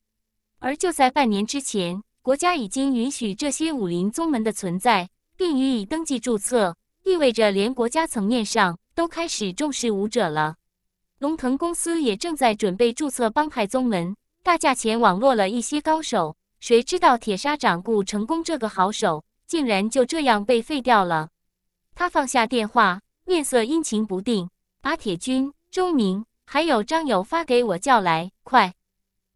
而就在半年之前，国家已经允许这些武林宗门的存在，并予以登记注册，意味着连国家层面上都开始重视武者了。龙腾公司也正在准备注册帮派宗门，大价钱网络了一些高手，谁知道铁砂掌顾成功这个好手。竟然就这样被废掉了。他放下电话，面色阴晴不定，把铁军、钟明还有张友发给我叫来，快！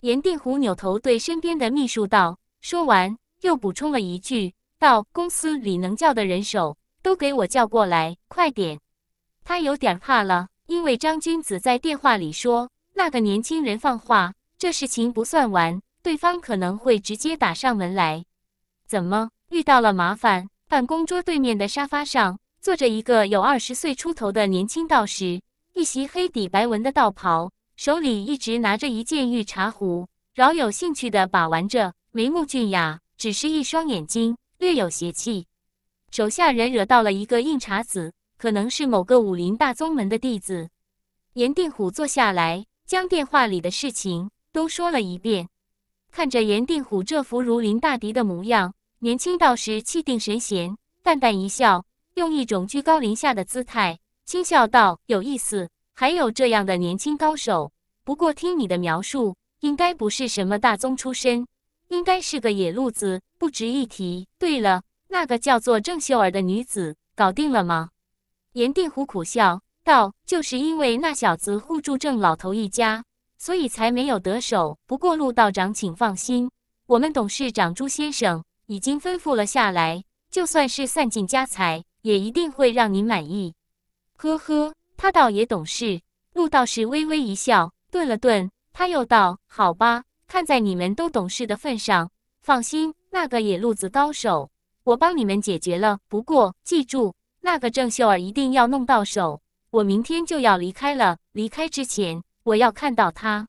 严定虎扭头对身边的秘书道。说完又补充了一句：“到公司里能叫的人手都给我叫过来，快点。”他有点怕了，因为张君子在电话里说，那个年轻人放话，这事情不算完，对方可能会直接打上门来。怎么？遇到了麻烦。办公桌对面的沙发上坐着一个有二十岁出头的年轻道士，一袭黑底白纹的道袍，手里一直拿着一件玉茶壶，饶有兴趣地把玩着。眉目俊雅，只是一双眼睛略有邪气。手下人惹到了一个硬茬子，可能是某个武林大宗门的弟子。严定虎坐下来，将电话里的事情都说了一遍。看着严定虎这副如临大敌的模样。年轻道士气定神闲，淡淡一笑，用一种居高临下的姿态轻笑道：“有意思，还有这样的年轻高手。不过听你的描述，应该不是什么大宗出身，应该是个野路子，不值一提。对了，那个叫做郑秀儿的女子，搞定了吗？”严定虎苦笑道：“就是因为那小子护住郑老头一家，所以才没有得手。不过陆道长，请放心，我们董事长朱先生。”已经吩咐了下来，就算是散尽家财，也一定会让您满意。呵呵，他倒也懂事。陆道士微微一笑，顿了顿，他又道：“好吧，看在你们都懂事的份上，放心，那个野路子高手，我帮你们解决了。不过记住，那个郑秀儿一定要弄到手。我明天就要离开了，离开之前，我要看到他。”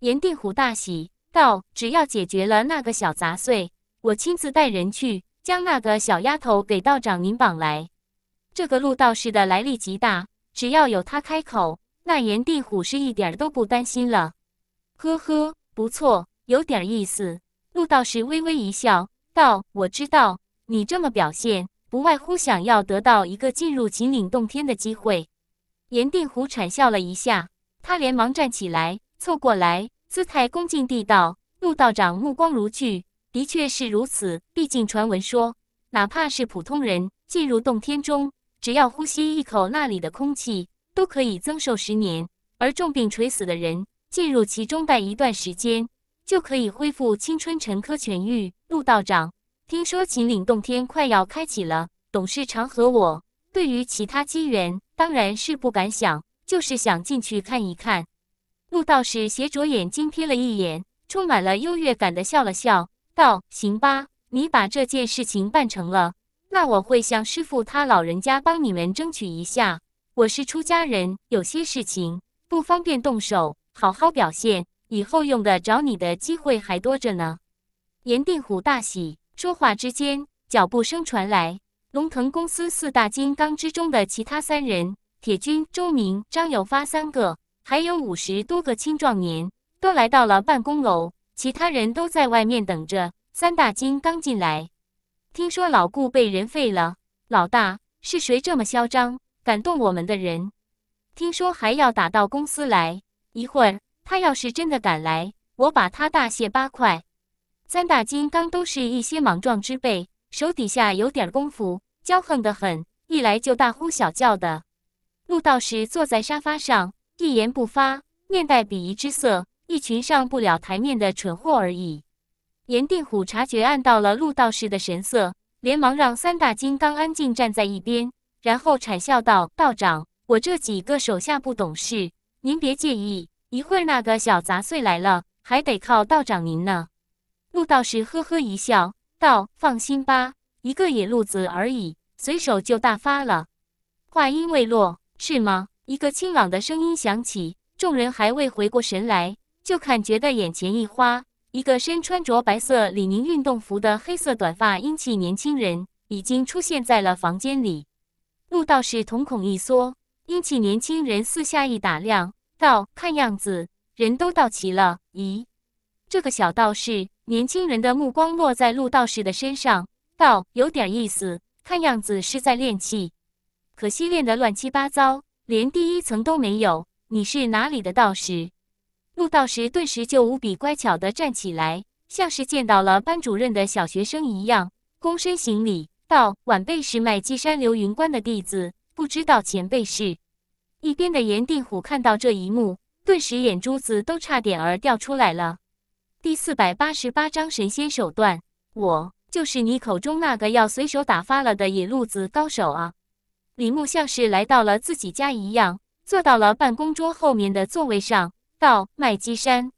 炎定虎大喜道：“只要解决了那个小杂碎。”我亲自带人去，将那个小丫头给道长您绑来。这个陆道士的来历极大，只要有他开口，那炎帝虎是一点都不担心了。呵呵，不错，有点意思。陆道士微微一笑，道：“我知道，你这么表现，不外乎想要得到一个进入秦岭洞天的机会。”炎帝虎惨笑了一下，他连忙站起来，凑过来，姿态恭敬地道：“陆道长，目光如炬。”的确是如此，毕竟传闻说，哪怕是普通人进入洞天中，只要呼吸一口那里的空气，都可以增寿十年；而重病垂死的人进入其中待一段时间，就可以恢复青春、沉疴痊愈。陆道长，听说秦岭洞天快要开启了，董事长和我对于其他机缘当然是不敢想，就是想进去看一看。陆道士斜着眼睛瞥了一眼，充满了优越感地笑了笑。道行吧，你把这件事情办成了，那我会向师傅他老人家帮你们争取一下。我是出家人，有些事情不方便动手，好好表现，以后用得着你的机会还多着呢。严定虎大喜，说话之间，脚步声传来，龙腾公司四大金刚之中的其他三人——铁军、周明、张有发三个，还有五十多个青壮年，都来到了办公楼。其他人都在外面等着。三大金刚进来，听说老顾被人废了。老大，是谁这么嚣张，敢动我们的人？听说还要打到公司来。一会儿他要是真的敢来，我把他大卸八块。三大金刚都是一些莽撞之辈，手底下有点功夫，骄横的很，一来就大呼小叫的。陆道士坐在沙发上，一言不发，面带鄙夷之色。一群上不了台面的蠢货而已。严定虎察觉按到了陆道士的神色，连忙让三大金刚安静站在一边，然后谄笑道：“道长，我这几个手下不懂事，您别介意。一会儿那个小杂碎来了，还得靠道长您呢。”陆道士呵呵一笑，道：“放心吧，一个野路子而已，随手就大发了。”话音未落，是吗？一个清朗的声音响起，众人还未回过神来。就看，觉得眼前一花，一个身穿着白色李宁运动服的黑色短发英气年轻人已经出现在了房间里。陆道士瞳孔一缩，英气年轻人四下一打量，道：“看样子人都到齐了。咦，这个小道士。”年轻人的目光落在陆道士的身上，道：“有点意思，看样子是在练气，可惜练得乱七八糟，连第一层都没有。你是哪里的道士？”陆道时顿时就无比乖巧地站起来，像是见到了班主任的小学生一样，躬身行礼道：“晚辈是麦积山流云观的弟子，不知道前辈是。”一边的严定虎看到这一幕，顿时眼珠子都差点儿掉出来了。第四百八十八章神仙手段，我就是你口中那个要随手打发了的野路子高手啊！李牧像是来到了自己家一样，坐到了办公桌后面的座位上。麦积山、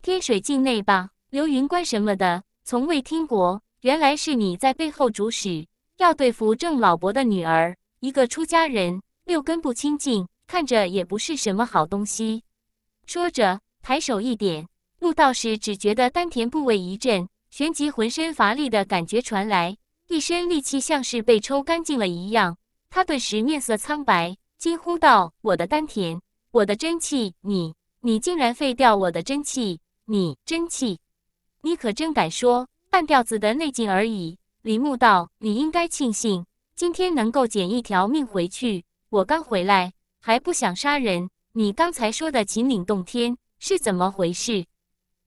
天水境内吧，流云关什么的，从未听过。原来是你在背后主使，要对付郑老伯的女儿。一个出家人，六根不清净，看着也不是什么好东西。说着，抬手一点，陆道士只觉得丹田部位一震，旋即浑身乏力的感觉传来，一身力气像是被抽干净了一样。他顿时面色苍白，惊呼道：“我的丹田，我的真气，你！”你竟然废掉我的真气！你真气，你可真敢说，半吊子的内劲而已。李牧道：“你应该庆幸今天能够捡一条命回去。我刚回来，还不想杀人。你刚才说的秦岭洞天是怎么回事？”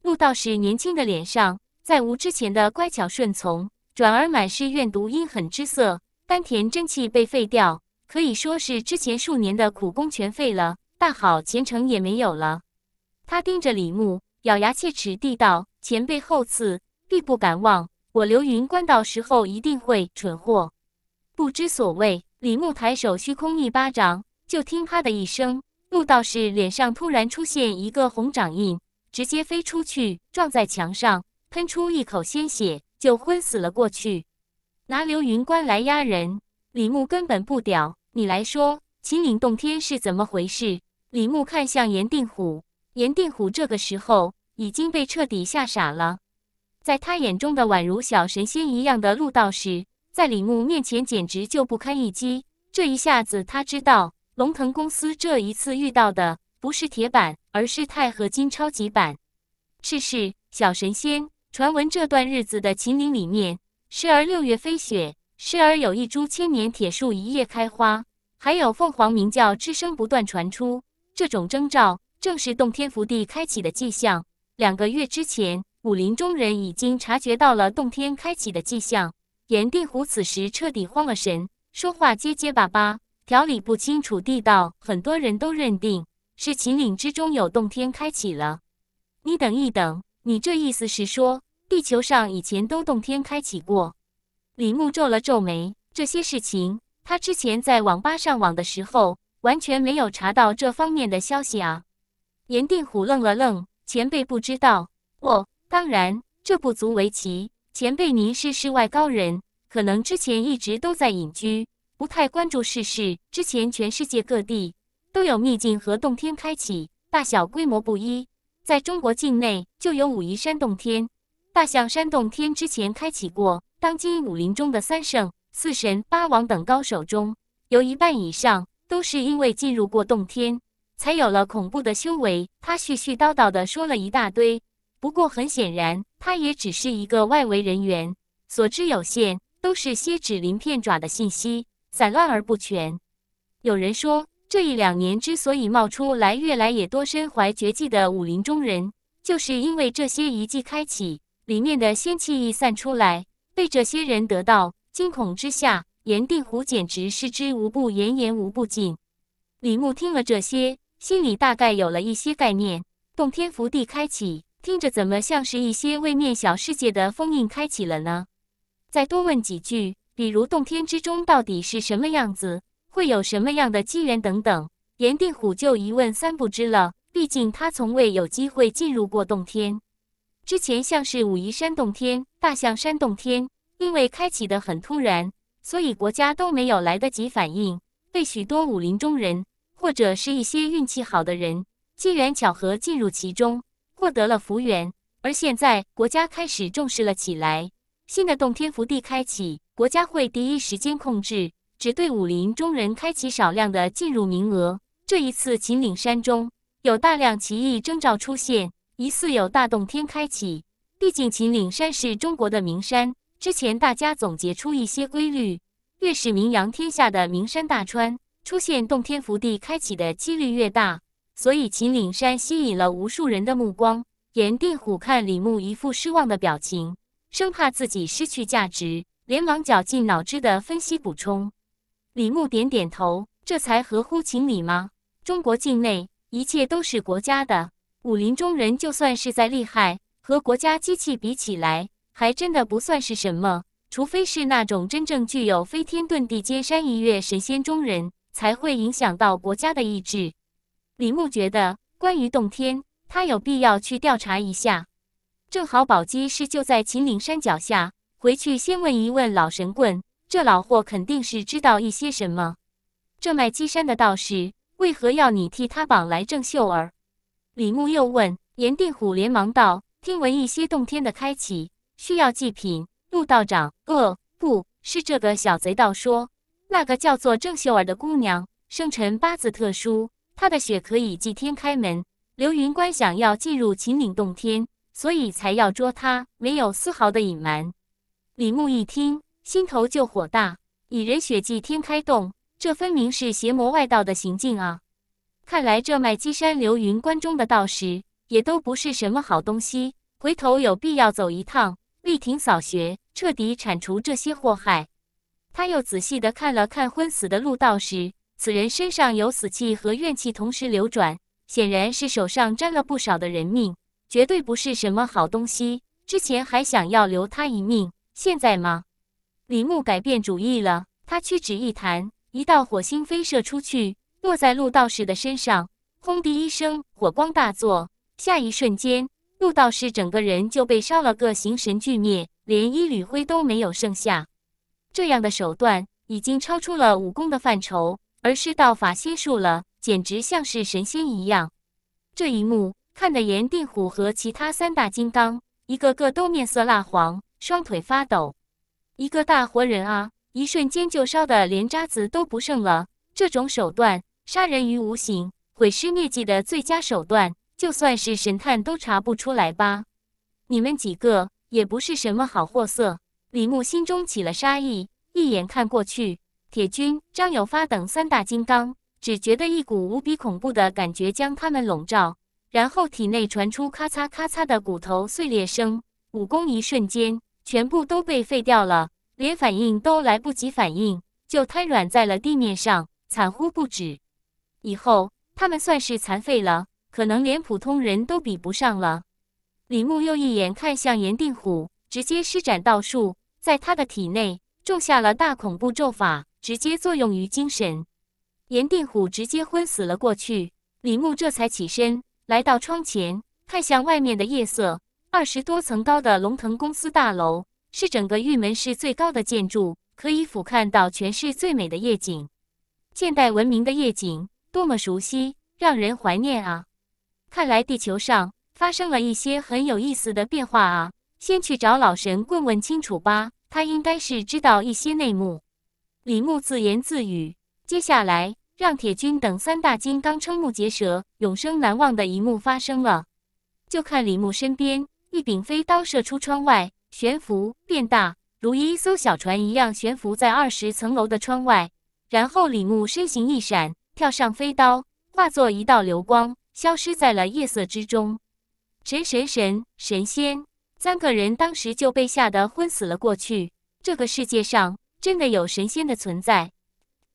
陆道士年轻的脸上再无之前的乖巧顺从，转而满是怨毒阴狠之色。丹田真气被废掉，可以说是之前数年的苦功全废了，大好前程也没有了。他盯着李牧，咬牙切齿地道：“前辈厚赐，必不敢忘。我刘云关到时候一定会蠢货不知所谓。”李牧抬手虚空一巴掌，就听“啪”的一声，陆道士脸上突然出现一个红掌印，直接飞出去，撞在墙上，喷出一口鲜血，就昏死了过去。拿刘云关来压人，李牧根本不屌。你来说，秦岭洞天是怎么回事？李牧看向严定虎。炎定虎这个时候已经被彻底吓傻了，在他眼中的宛如小神仙一样的陆道士，在李牧面前简直就不堪一击。这一下子，他知道龙腾公司这一次遇到的不是铁板，而是钛合金超级板。是是，小神仙。传闻这段日子的秦岭里面，时而六月飞雪，时而有一株千年铁树一夜开花，还有凤凰鸣叫之声不断传出，这种征兆。正是洞天福地开启的迹象。两个月之前，武林中人已经察觉到了洞天开启的迹象。炎帝虎此时彻底慌了神，说话结结巴巴，条理不清楚。地道很多人都认定是秦岭之中有洞天开启了。你等一等，你这意思是说，地球上以前都洞天开启过？李牧皱了皱眉，这些事情他之前在网吧上网的时候完全没有查到这方面的消息啊。严定虎愣了愣，前辈不知道？哦，当然，这不足为奇。前辈您是世外高人，可能之前一直都在隐居，不太关注世事。之前全世界各地都有秘境和洞天开启，大小规模不一。在中国境内就有武夷山洞天、大象山洞天。之前开启过。当今武林中的三圣、四神、八王等高手中，有一半以上都是因为进入过洞天。才有了恐怖的修为，他絮絮叨叨地说了一大堆。不过很显然，他也只是一个外围人员，所知有限，都是些指鳞片爪的信息，散乱而不全。有人说，这一两年之所以冒出来越来越多身怀绝技的武林中人，就是因为这些遗迹开启，里面的仙气一散出来，被这些人得到。惊恐之下，炎帝湖简直失之无不言，言无不尽。李牧听了这些。心里大概有了一些概念，洞天福地开启，听着怎么像是一些位面小世界的封印开启了呢？再多问几句，比如洞天之中到底是什么样子，会有什么样的机缘等等，严定虎就一问三不知了。毕竟他从未有机会进入过洞天，之前像是武夷山洞天、大象山洞天，因为开启的很突然，所以国家都没有来得及反应，被许多武林中人。或者是一些运气好的人，机缘巧合进入其中，获得了福源。而现在国家开始重视了起来，新的洞天福地开启，国家会第一时间控制，只对武林中人开启少量的进入名额。这一次秦岭山中有大量奇异征兆出现，疑似有大洞天开启。毕竟秦岭山是中国的名山，之前大家总结出一些规律，越是名扬天下的名山大川。出现洞天福地开启的几率越大，所以秦岭山吸引了无数人的目光。严定虎看李牧一副失望的表情，生怕自己失去价值，连忙绞尽脑汁的分析补充。李牧点点头，这才合乎情理吗？中国境内一切都是国家的，武林中人就算是在厉害，和国家机器比起来，还真的不算是什么。除非是那种真正具有飞天遁地、接山一跃、神仙中人。才会影响到国家的意志。李牧觉得关于洞天，他有必要去调查一下。正好宝鸡市就在秦岭山脚下，回去先问一问老神棍，这老货肯定是知道一些什么。这卖鸡山的道士为何要你替他绑来郑秀儿？李牧又问严定虎，连忙道：“听闻一些洞天的开启需要祭品，陆道长，呃，不是这个小贼道说。”那个叫做郑秀儿的姑娘，生辰八字特殊，她的血可以祭天开门。流云观想要进入秦岭洞天，所以才要捉她，没有丝毫的隐瞒。李牧一听，心头就火大。以人血祭天开洞，这分明是邪魔外道的行径啊！看来这麦积山流云关中的道士也都不是什么好东西，回头有必要走一趟，力挺扫穴，彻底铲除这些祸害。他又仔细地看了看昏死的陆道士，此人身上有死气和怨气同时流转，显然是手上沾了不少的人命，绝对不是什么好东西。之前还想要留他一命，现在吗？李牧改变主意了，他屈指一弹，一道火星飞射出去，落在陆道士的身上，轰的一声，火光大作，下一瞬间，陆道士整个人就被烧了个形神俱灭，连一缕灰都没有剩下。这样的手段已经超出了武功的范畴，而是道法仙术了，简直像是神仙一样。这一幕看得严定虎和其他三大金刚一个个都面色蜡黄，双腿发抖。一个大活人啊，一瞬间就烧得连渣子都不剩了。这种手段，杀人于无形，毁尸灭迹的最佳手段，就算是神探都查不出来吧？你们几个也不是什么好货色。李牧心中起了杀意，一眼看过去，铁军、张友发等三大金刚只觉得一股无比恐怖的感觉将他们笼罩，然后体内传出咔嚓咔嚓的骨头碎裂声，武功一瞬间全部都被废掉了，连反应都来不及反应，就瘫软在了地面上，惨呼不止。以后他们算是残废了，可能连普通人都比不上了。李牧又一眼看向严定虎，直接施展道术。在他的体内种下了大恐怖咒法，直接作用于精神。炎定虎直接昏死了过去。李牧这才起身，来到窗前，看向外面的夜色。二十多层高的龙腾公司大楼是整个玉门市最高的建筑，可以俯瞰到全市最美的夜景。现代文明的夜景，多么熟悉，让人怀念啊！看来地球上发生了一些很有意思的变化啊！先去找老神棍问清楚吧，他应该是知道一些内幕。李牧自言自语。接下来，让铁军等三大金刚瞠目结舌、永生难忘的一幕发生了。就看李牧身边一柄飞刀射出窗外，悬浮变大，如一艘小船一样悬浮在二十层楼的窗外。然后李牧身形一闪，跳上飞刀，化作一道流光，消失在了夜色之中。神神神神仙！三个人当时就被吓得昏死了过去。这个世界上真的有神仙的存在？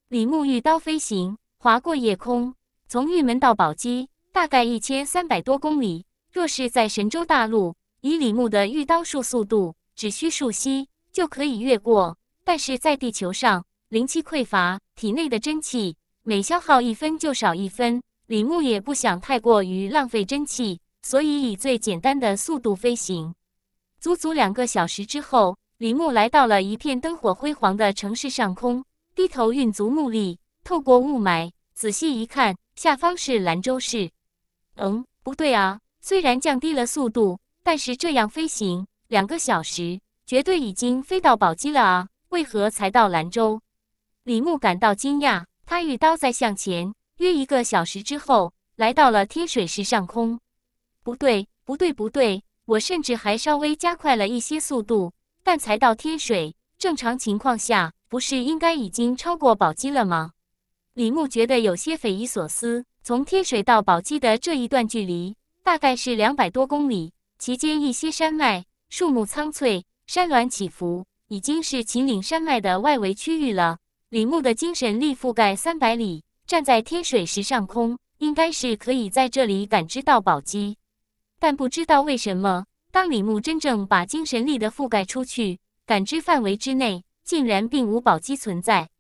李牧御刀飞行，划过夜空，从玉门到宝鸡，大概一千三百多公里。若是在神州大陆，以李牧的御刀术速度，只需数息就可以越过。但是在地球上，灵气匮乏，体内的真气每消耗一分就少一分。李牧也不想太过于浪费真气，所以以最简单的速度飞行。足足两个小时之后，李牧来到了一片灯火辉煌的城市上空，低头运足目力，透过雾霾仔细一看，下方是兰州市。嗯，不对啊！虽然降低了速度，但是这样飞行两个小时，绝对已经飞到宝鸡了啊！为何才到兰州？李牧感到惊讶，他与刀在向前，约一个小时之后，来到了天水市上空。不对，不对，不对！我甚至还稍微加快了一些速度，但才到天水，正常情况下不是应该已经超过宝鸡了吗？李牧觉得有些匪夷所思。从天水到宝鸡的这一段距离大概是两百多公里，其间一些山脉树木苍翠，山峦起伏，已经是秦岭山脉的外围区域了。李牧的精神力覆盖三百里，站在天水石上空，应该是可以在这里感知到宝鸡。但不知道为什么，当李牧真正把精神力的覆盖出去，感知范围之内竟然并无宝鸡存在，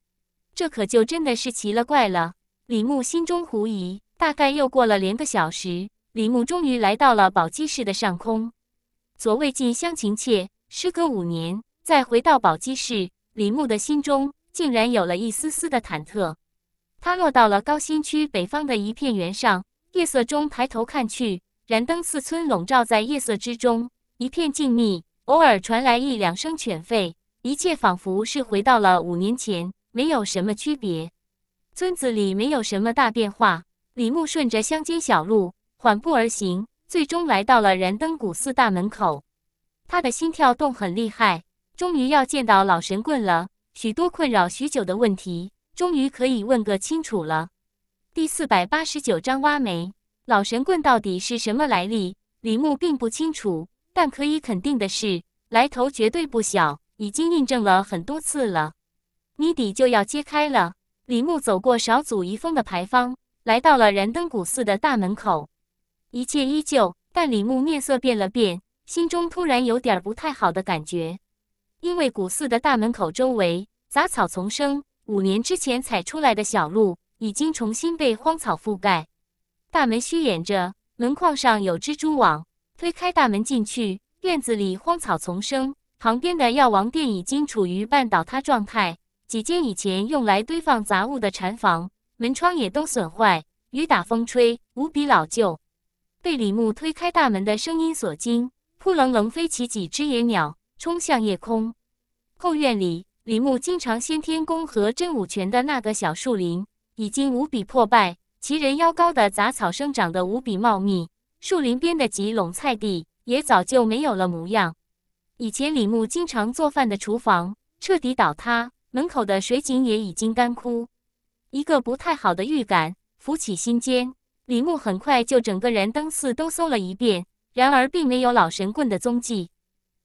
这可就真的是奇了怪了。李牧心中狐疑。大概又过了连个小时，李牧终于来到了宝鸡市的上空。所谓近乡情怯，时隔五年再回到宝鸡市，李牧的心中竟然有了一丝丝的忐忑。他落到了高新区北方的一片原上，夜色中抬头看去。燃灯四村笼罩在夜色之中，一片静谧，偶尔传来一两声犬吠，一切仿佛是回到了五年前，没有什么区别。村子里没有什么大变化。李牧顺着乡间小路缓步而行，最终来到了燃灯古寺大门口。他的心跳动很厉害，终于要见到老神棍了。许多困扰许久的问题，终于可以问个清楚了。第四百八十九章挖煤。老神棍到底是什么来历？李牧并不清楚，但可以肯定的是，来头绝对不小，已经印证了很多次了。谜底就要揭开了。李牧走过少祖遗风的牌坊，来到了燃灯古寺的大门口。一切依旧，但李牧面色变了变，心中突然有点不太好的感觉，因为古寺的大门口周围杂草丛生，五年之前踩出来的小路已经重新被荒草覆盖。大门虚掩着，门框上有蜘蛛网。推开大门进去，院子里荒草丛生，旁边的药王殿已经处于半倒塌状态。几间以前用来堆放杂物的禅房，门窗也都损坏，雨打风吹，无比老旧。被李牧推开大门的声音所惊，扑棱棱飞起几只野鸟，冲向夜空。后院里，李牧经常先天功和真武拳的那个小树林，已经无比破败。其人腰高的杂草生长得无比茂密，树林边的几垄菜地也早就没有了模样。以前李牧经常做饭的厨房彻底倒塌，门口的水井也已经干枯。一个不太好的预感浮起心间，李牧很快就整个人灯似都搜了一遍，然而并没有老神棍的踪迹。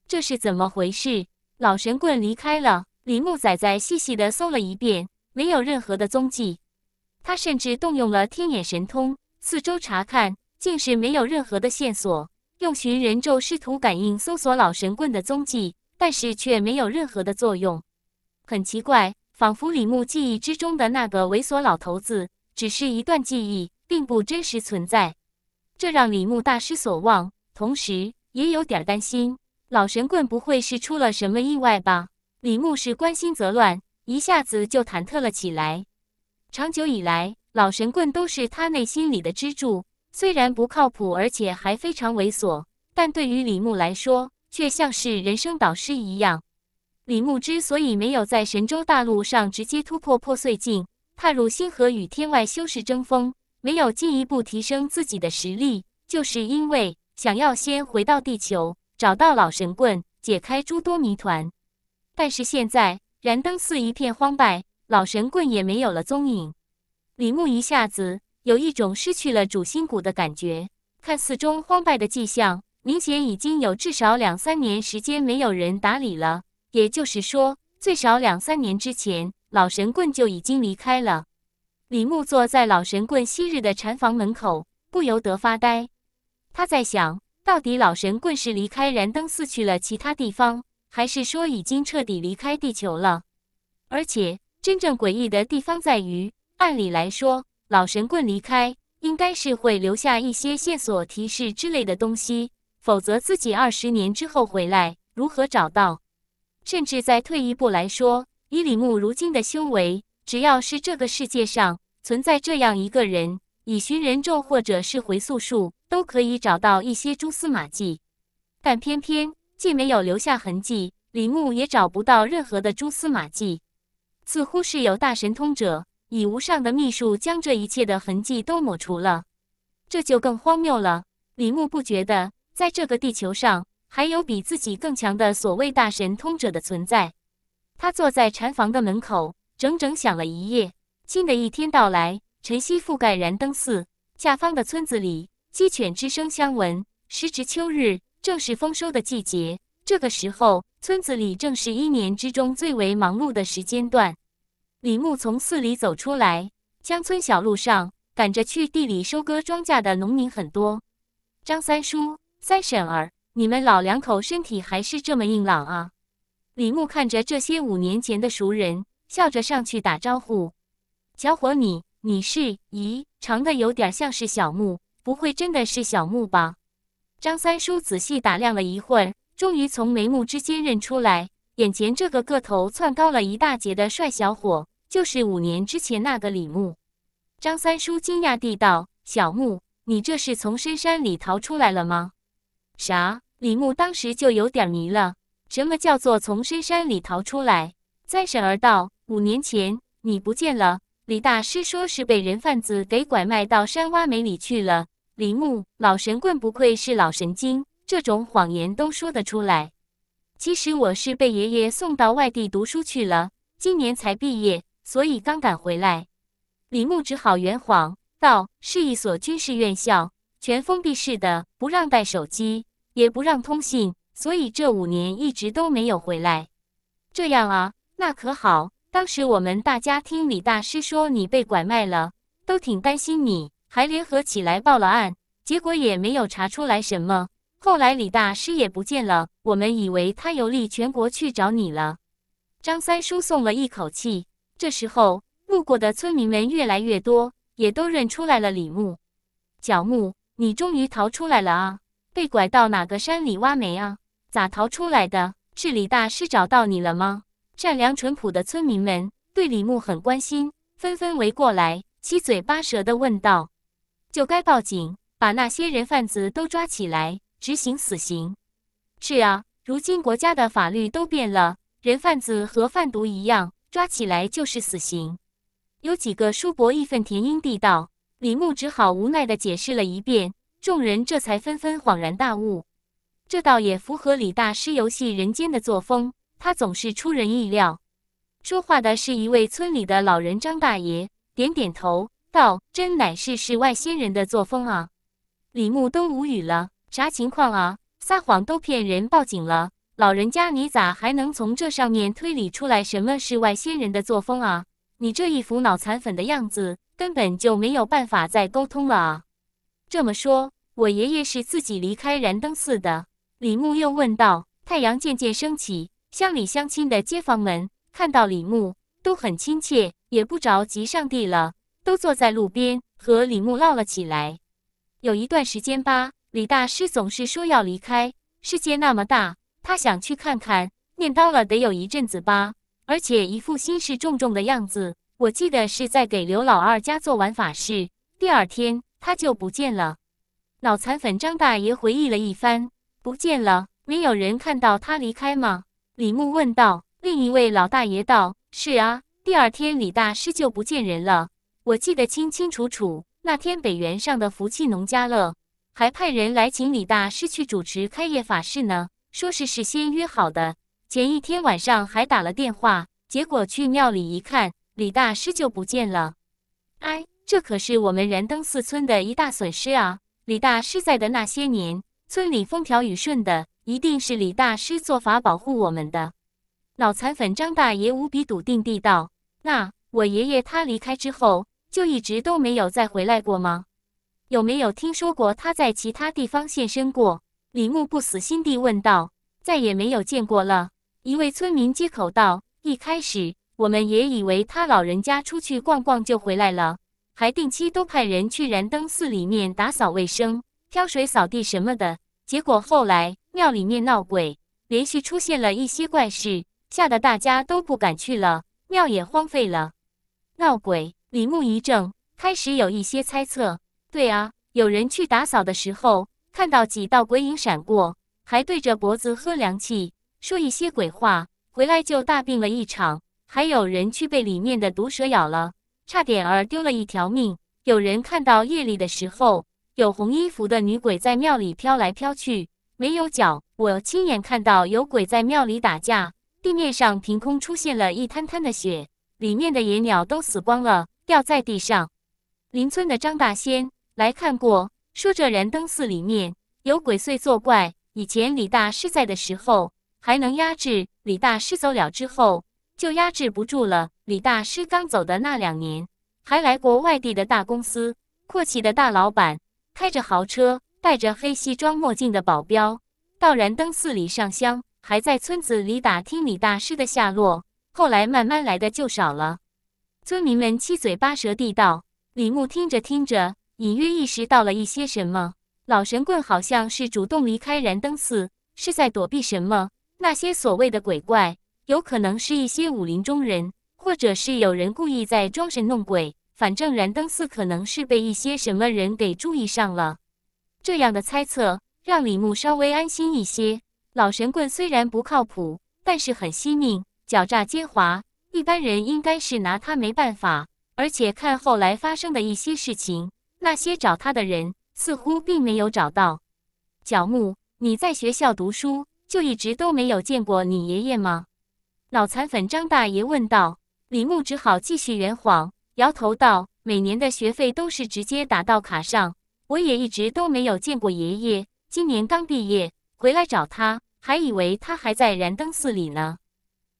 这是怎么回事？老神棍离开了。李牧仔仔细细地搜了一遍，没有任何的踪迹。他甚至动用了天眼神通，四周查看，竟是没有任何的线索。用寻人咒试图感应搜索老神棍的踪迹，但是却没有任何的作用。很奇怪，仿佛李牧记忆之中的那个猥琐老头子，只是一段记忆，并不真实存在。这让李牧大失所望，同时也有点担心，老神棍不会是出了什么意外吧？李牧是关心则乱，一下子就忐忑了起来。长久以来，老神棍都是他内心里的支柱。虽然不靠谱，而且还非常猥琐，但对于李牧来说，却像是人生导师一样。李牧之所以没有在神州大陆上直接突破破碎境，踏入星河与天外修士争锋，没有进一步提升自己的实力，就是因为想要先回到地球，找到老神棍，解开诸多谜团。但是现在，燃灯寺一片荒败。老神棍也没有了踪影，李牧一下子有一种失去了主心骨的感觉，看四中荒败的迹象，明显已经有至少两三年时间没有人打理了。也就是说，最少两三年之前，老神棍就已经离开了。李牧坐在老神棍昔日的禅房门口，不由得发呆。他在想到底老神棍是离开燃灯寺去了其他地方，还是说已经彻底离开地球了？而且。真正诡异的地方在于，按理来说，老神棍离开应该是会留下一些线索提示之类的东西，否则自己二十年之后回来如何找到？甚至在退一步来说，以李牧如今的修为，只要是这个世界上存在这样一个人，以寻人咒或者是回溯术，都可以找到一些蛛丝马迹。但偏偏既没有留下痕迹，李牧也找不到任何的蛛丝马迹。似乎是有大神通者以无上的秘术将这一切的痕迹都抹除了，这就更荒谬了。李牧不觉得，在这个地球上还有比自己更强的所谓大神通者的存在。他坐在禅房的门口，整整想了一夜。新的一天到来，晨曦覆盖燃灯寺下方的村子里，鸡犬之声相闻。时值秋日，正是丰收的季节。这个时候。村子里正是一年之中最为忙碌的时间段，李牧从寺里走出来，乡村小路上赶着去地里收割庄稼的农民很多。张三叔、三婶儿，你们老两口身体还是这么硬朗啊？李牧看着这些五年前的熟人，笑着上去打招呼：“小伙，你你是？咦，长得有点像是小木，不会真的是小木吧？”张三叔仔细打量了一会儿。终于从眉目之间认出来，眼前这个个头窜高了一大截的帅小伙，就是五年之前那个李牧。张三叔惊讶地道：“小牧，你这是从深山里逃出来了吗？”啥？李牧当时就有点迷了。什么叫做从深山里逃出来？三婶儿道：“五年前你不见了，李大师说是被人贩子给拐卖到山洼煤里去了。”李牧，老神棍不愧是老神经。这种谎言都说得出来。其实我是被爷爷送到外地读书去了，今年才毕业，所以刚赶回来。李牧只好圆谎道：“是一所军事院校，全封闭式的，不让带手机，也不让通信，所以这五年一直都没有回来。”这样啊，那可好。当时我们大家听李大师说你被拐卖了，都挺担心你，还联合起来报了案，结果也没有查出来什么。后来李大师也不见了，我们以为他游历全国去找你了。张三叔松了一口气。这时候，路过的村民们越来越多，也都认出来了李牧。角牧，你终于逃出来了啊！被拐到哪个山里挖煤啊？咋逃出来的？是李大师找到你了吗？善良淳朴的村民们对李牧很关心，纷纷围过来，七嘴八舌地问道：“就该报警，把那些人贩子都抓起来。”执行死刑，是啊，如今国家的法律都变了，人贩子和贩毒一样，抓起来就是死刑。有几个叔伯义愤填膺地道，李牧只好无奈的解释了一遍，众人这才纷纷恍然大悟。这倒也符合李大师游戏人间的作风，他总是出人意料。说话的是一位村里的老人张大爷，点点头道：“真乃是世外仙人的作风啊！”李牧都无语了。啥情况啊！撒谎都骗人，报警了。老人家，你咋还能从这上面推理出来什么是外星人的作风啊？你这一副脑残粉的样子，根本就没有办法再沟通了啊！这么说，我爷爷是自己离开燃灯寺的？李牧又问道。太阳渐渐升起，乡里乡亲的街坊们看到李牧，都很亲切，也不着急上地了，都坐在路边和李牧唠了起来。有一段时间吧。李大师总是说要离开，世界那么大，他想去看看。念叨了得有一阵子吧，而且一副心事重重的样子。我记得是在给刘老二家做完法事，第二天他就不见了。脑残粉张大爷回忆了一番，不见了，没有人看到他离开吗？李牧问道。另一位老大爷道：“是啊，第二天李大师就不见人了。我记得清清楚楚，那天北原上的福气农家乐。”还派人来请李大师去主持开业法事呢，说是事先约好的。前一天晚上还打了电话，结果去庙里一看，李大师就不见了。哎，这可是我们燃灯寺村的一大损失啊！李大师在的那些年，村里风调雨顺的，一定是李大师做法保护我们的。脑残粉张大爷无比笃定地道：“那我爷爷他离开之后，就一直都没有再回来过吗？”有没有听说过他在其他地方现身过？李牧不死心地问道。再也没有见过了，一位村民接口道：“一开始我们也以为他老人家出去逛逛就回来了，还定期都派人去燃灯寺里面打扫卫生、挑水、扫地什么的。结果后来庙里面闹鬼，连续出现了一些怪事，吓得大家都不敢去了，庙也荒废了。”闹鬼？李牧一怔，开始有一些猜测。对啊，有人去打扫的时候，看到几道鬼影闪过，还对着脖子喝凉气，说一些鬼话，回来就大病了一场。还有人去被里面的毒蛇咬了，差点儿丢了一条命。有人看到夜里的时候，有红衣服的女鬼在庙里飘来飘去，没有脚。我亲眼看到有鬼在庙里打架，地面上凭空出现了一滩滩的血，里面的野鸟都死光了，掉在地上。邻村的张大仙。来看过，说这燃灯寺里面有鬼祟作怪。以前李大师在的时候还能压制，李大师走了之后就压制不住了。李大师刚走的那两年，还来过外地的大公司，阔气的大老板，开着豪车，带着黑西装、墨镜的保镖到燃灯寺里上香，还在村子里打听李大师的下落。后来慢慢来的就少了。村民们七嘴八舌地道，李牧听着听着。隐约意识到了一些什么，老神棍好像是主动离开燃灯寺，是在躲避什么？那些所谓的鬼怪，有可能是一些武林中人，或者是有人故意在装神弄鬼。反正燃灯寺可能是被一些什么人给注意上了。这样的猜测让李牧稍微安心一些。老神棍虽然不靠谱，但是很惜命、狡诈奸猾，一般人应该是拿他没办法。而且看后来发生的一些事情。那些找他的人似乎并没有找到。角木，你在学校读书就一直都没有见过你爷爷吗？脑残粉张大爷问道。李牧只好继续圆谎，摇头道：“每年的学费都是直接打到卡上，我也一直都没有见过爷爷。今年刚毕业回来找他，还以为他还在燃灯寺里呢。”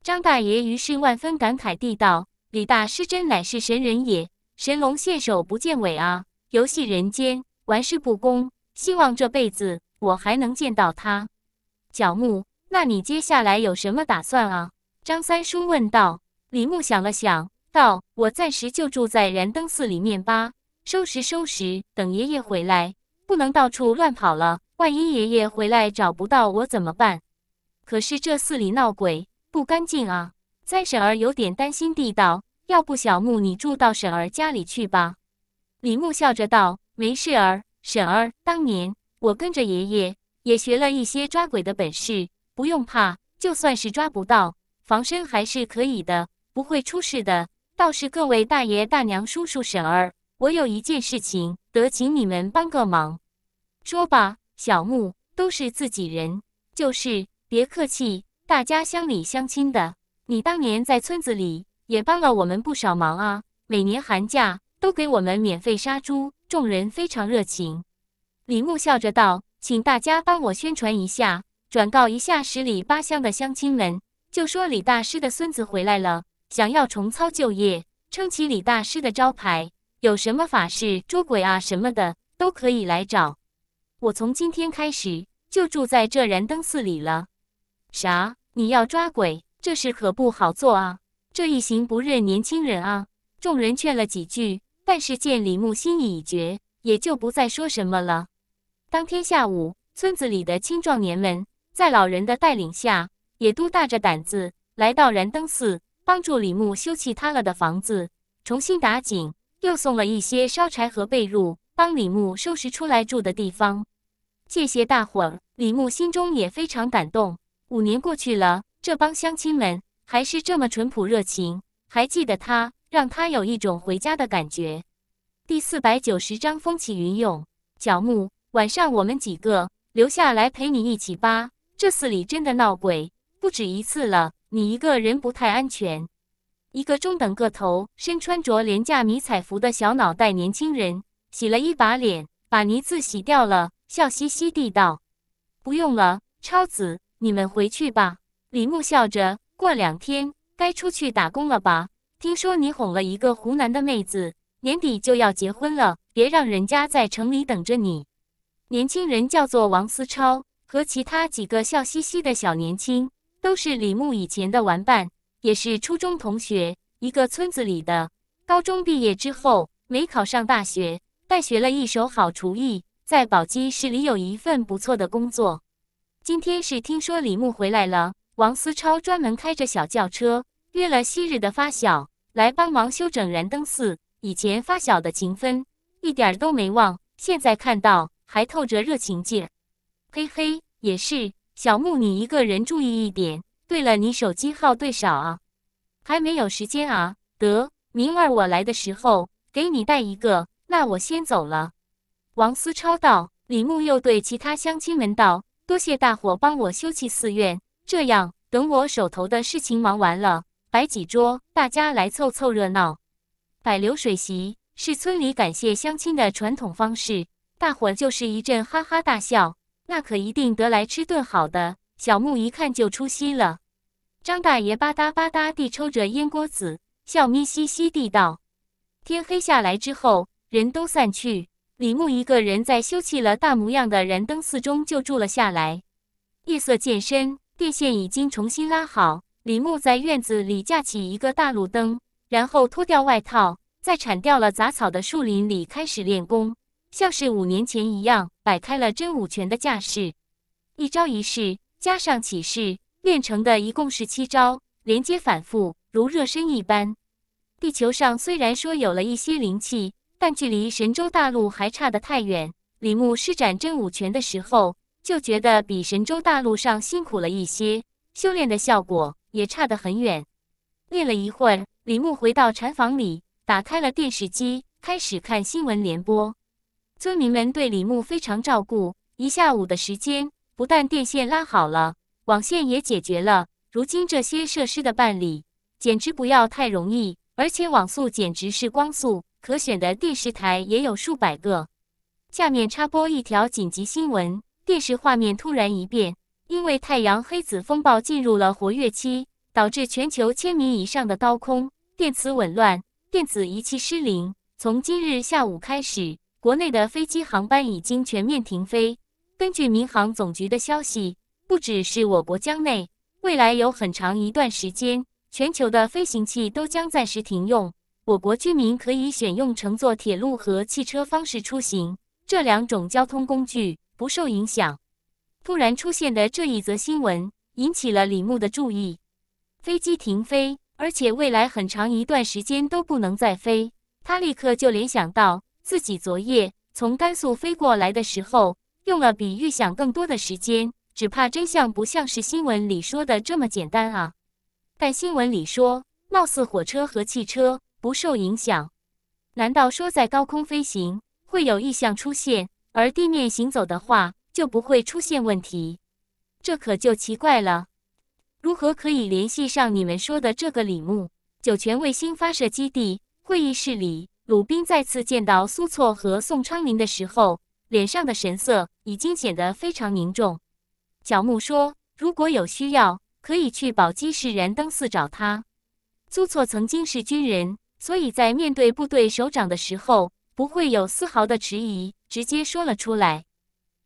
张大爷于是万分感慨地道：“李大师真乃是神人也，神龙现首不见尾啊！”游戏人间，玩世不恭。希望这辈子我还能见到他。小木，那你接下来有什么打算啊？张三叔问道。李木想了想，道：“我暂时就住在燃灯寺里面吧，收拾收拾，等爷爷回来，不能到处乱跑了。万一爷爷回来找不到我怎么办？可是这寺里闹鬼，不干净啊。”三婶儿有点担心地道：“要不小木你住到婶儿家里去吧。”李牧笑着道：“没事儿，婶儿。当年我跟着爷爷也学了一些抓鬼的本事，不用怕。就算是抓不到，防身还是可以的，不会出事的。倒是各位大爷、大娘、叔叔、婶儿，我有一件事情得请你们帮个忙。说吧，小木，都是自己人，就是别客气。大家乡里乡亲的，你当年在村子里也帮了我们不少忙啊。每年寒假。”都给我们免费杀猪，众人非常热情。李牧笑着道：“请大家帮我宣传一下，转告一下十里八乡的乡亲们，就说李大师的孙子回来了，想要重操旧业，撑起李大师的招牌。有什么法事、捉鬼啊什么的，都可以来找我。从今天开始就住在这燃灯寺里了。”啥？你要抓鬼？这事可不好做啊！这一行不认年轻人啊！众人劝了几句。但是见李牧心意已决，也就不再说什么了。当天下午，村子里的青壮年们在老人的带领下，也都大着胆子来到燃灯寺，帮助李牧修砌塌了的房子，重新打井，又送了一些烧柴和被褥，帮李牧收拾出来住的地方。谢谢大伙儿，李牧心中也非常感动。五年过去了，这帮乡亲们还是这么淳朴热情，还记得他。让他有一种回家的感觉。第四百九十章风起云涌。小木，晚上我们几个留下来陪你一起吧。这寺里真的闹鬼，不止一次了。你一个人不太安全。一个中等个头、身穿着廉价迷彩服的小脑袋年轻人，洗了一把脸，把泥渍洗掉了，笑嘻嘻地道：“不用了，超子，你们回去吧。”李牧笑着：“过两天该出去打工了吧？”听说你哄了一个湖南的妹子，年底就要结婚了，别让人家在城里等着你。年轻人叫做王思超，和其他几个笑嘻嘻的小年轻都是李牧以前的玩伴，也是初中同学，一个村子里的。高中毕业之后没考上大学，但学了一手好厨艺，在宝鸡市里有一份不错的工作。今天是听说李牧回来了，王思超专门开着小轿车约了昔日的发小。来帮忙修整燃灯寺，以前发小的情分一点都没忘，现在看到还透着热情劲儿，嘿嘿，也是。小木，你一个人注意一点。对了，你手机号对少啊？还没有时间啊？得，明儿我来的时候给你带一个。那我先走了。王思超道。李牧又对其他乡亲们道：“多谢大伙帮我修葺寺院，这样等我手头的事情忙完了。”摆几桌，大家来凑凑热闹。摆流水席是村里感谢乡亲的传统方式，大伙就是一阵哈哈大笑。那可一定得来吃顿好的。小木一看就出息了。张大爷吧嗒吧嗒地抽着烟锅子，笑眯嘻嘻地道。天黑下来之后，人都散去，李牧一个人在修葺了大模样的燃灯寺中就住了下来。夜色渐深，电线已经重新拉好。李牧在院子里架起一个大路灯，然后脱掉外套，在铲掉了杂草的树林里开始练功，像是五年前一样，摆开了真武拳的架势，一招一式加上起势，练成的一共是七招，连接反复，如热身一般。地球上虽然说有了一些灵气，但距离神州大陆还差得太远。李牧施展真武拳的时候，就觉得比神州大陆上辛苦了一些。修炼的效果也差得很远。练了一会儿，李牧回到禅房里，打开了电视机，开始看新闻联播。村民们对李牧非常照顾。一下午的时间，不但电线拉好了，网线也解决了。如今这些设施的办理简直不要太容易，而且网速简直是光速。可选的电视台也有数百个。下面插播一条紧急新闻。电视画面突然一变。因为太阳黑子风暴进入了活跃期，导致全球千米以上的高空电磁紊乱，电子仪器失灵。从今日下午开始，国内的飞机航班已经全面停飞。根据民航总局的消息，不只是我国疆内，未来有很长一段时间，全球的飞行器都将暂时停用。我国居民可以选用乘坐铁路和汽车方式出行，这两种交通工具不受影响。突然出现的这一则新闻引起了李牧的注意，飞机停飞，而且未来很长一段时间都不能再飞。他立刻就联想到自己昨夜从甘肃飞过来的时候用了比预想更多的时间，只怕真相不像是新闻里说的这么简单啊！但新闻里说，貌似火车和汽车不受影响，难道说在高空飞行会有异象出现，而地面行走的话？就不会出现问题，这可就奇怪了。如何可以联系上你们说的这个李牧？酒泉卫星发射基地会议室里，鲁宾再次见到苏措和宋昌林的时候，脸上的神色已经显得非常凝重。角木说：“如果有需要，可以去宝鸡市燃灯寺找他。”苏措曾经是军人，所以在面对部队首长的时候，不会有丝毫的迟疑，直接说了出来。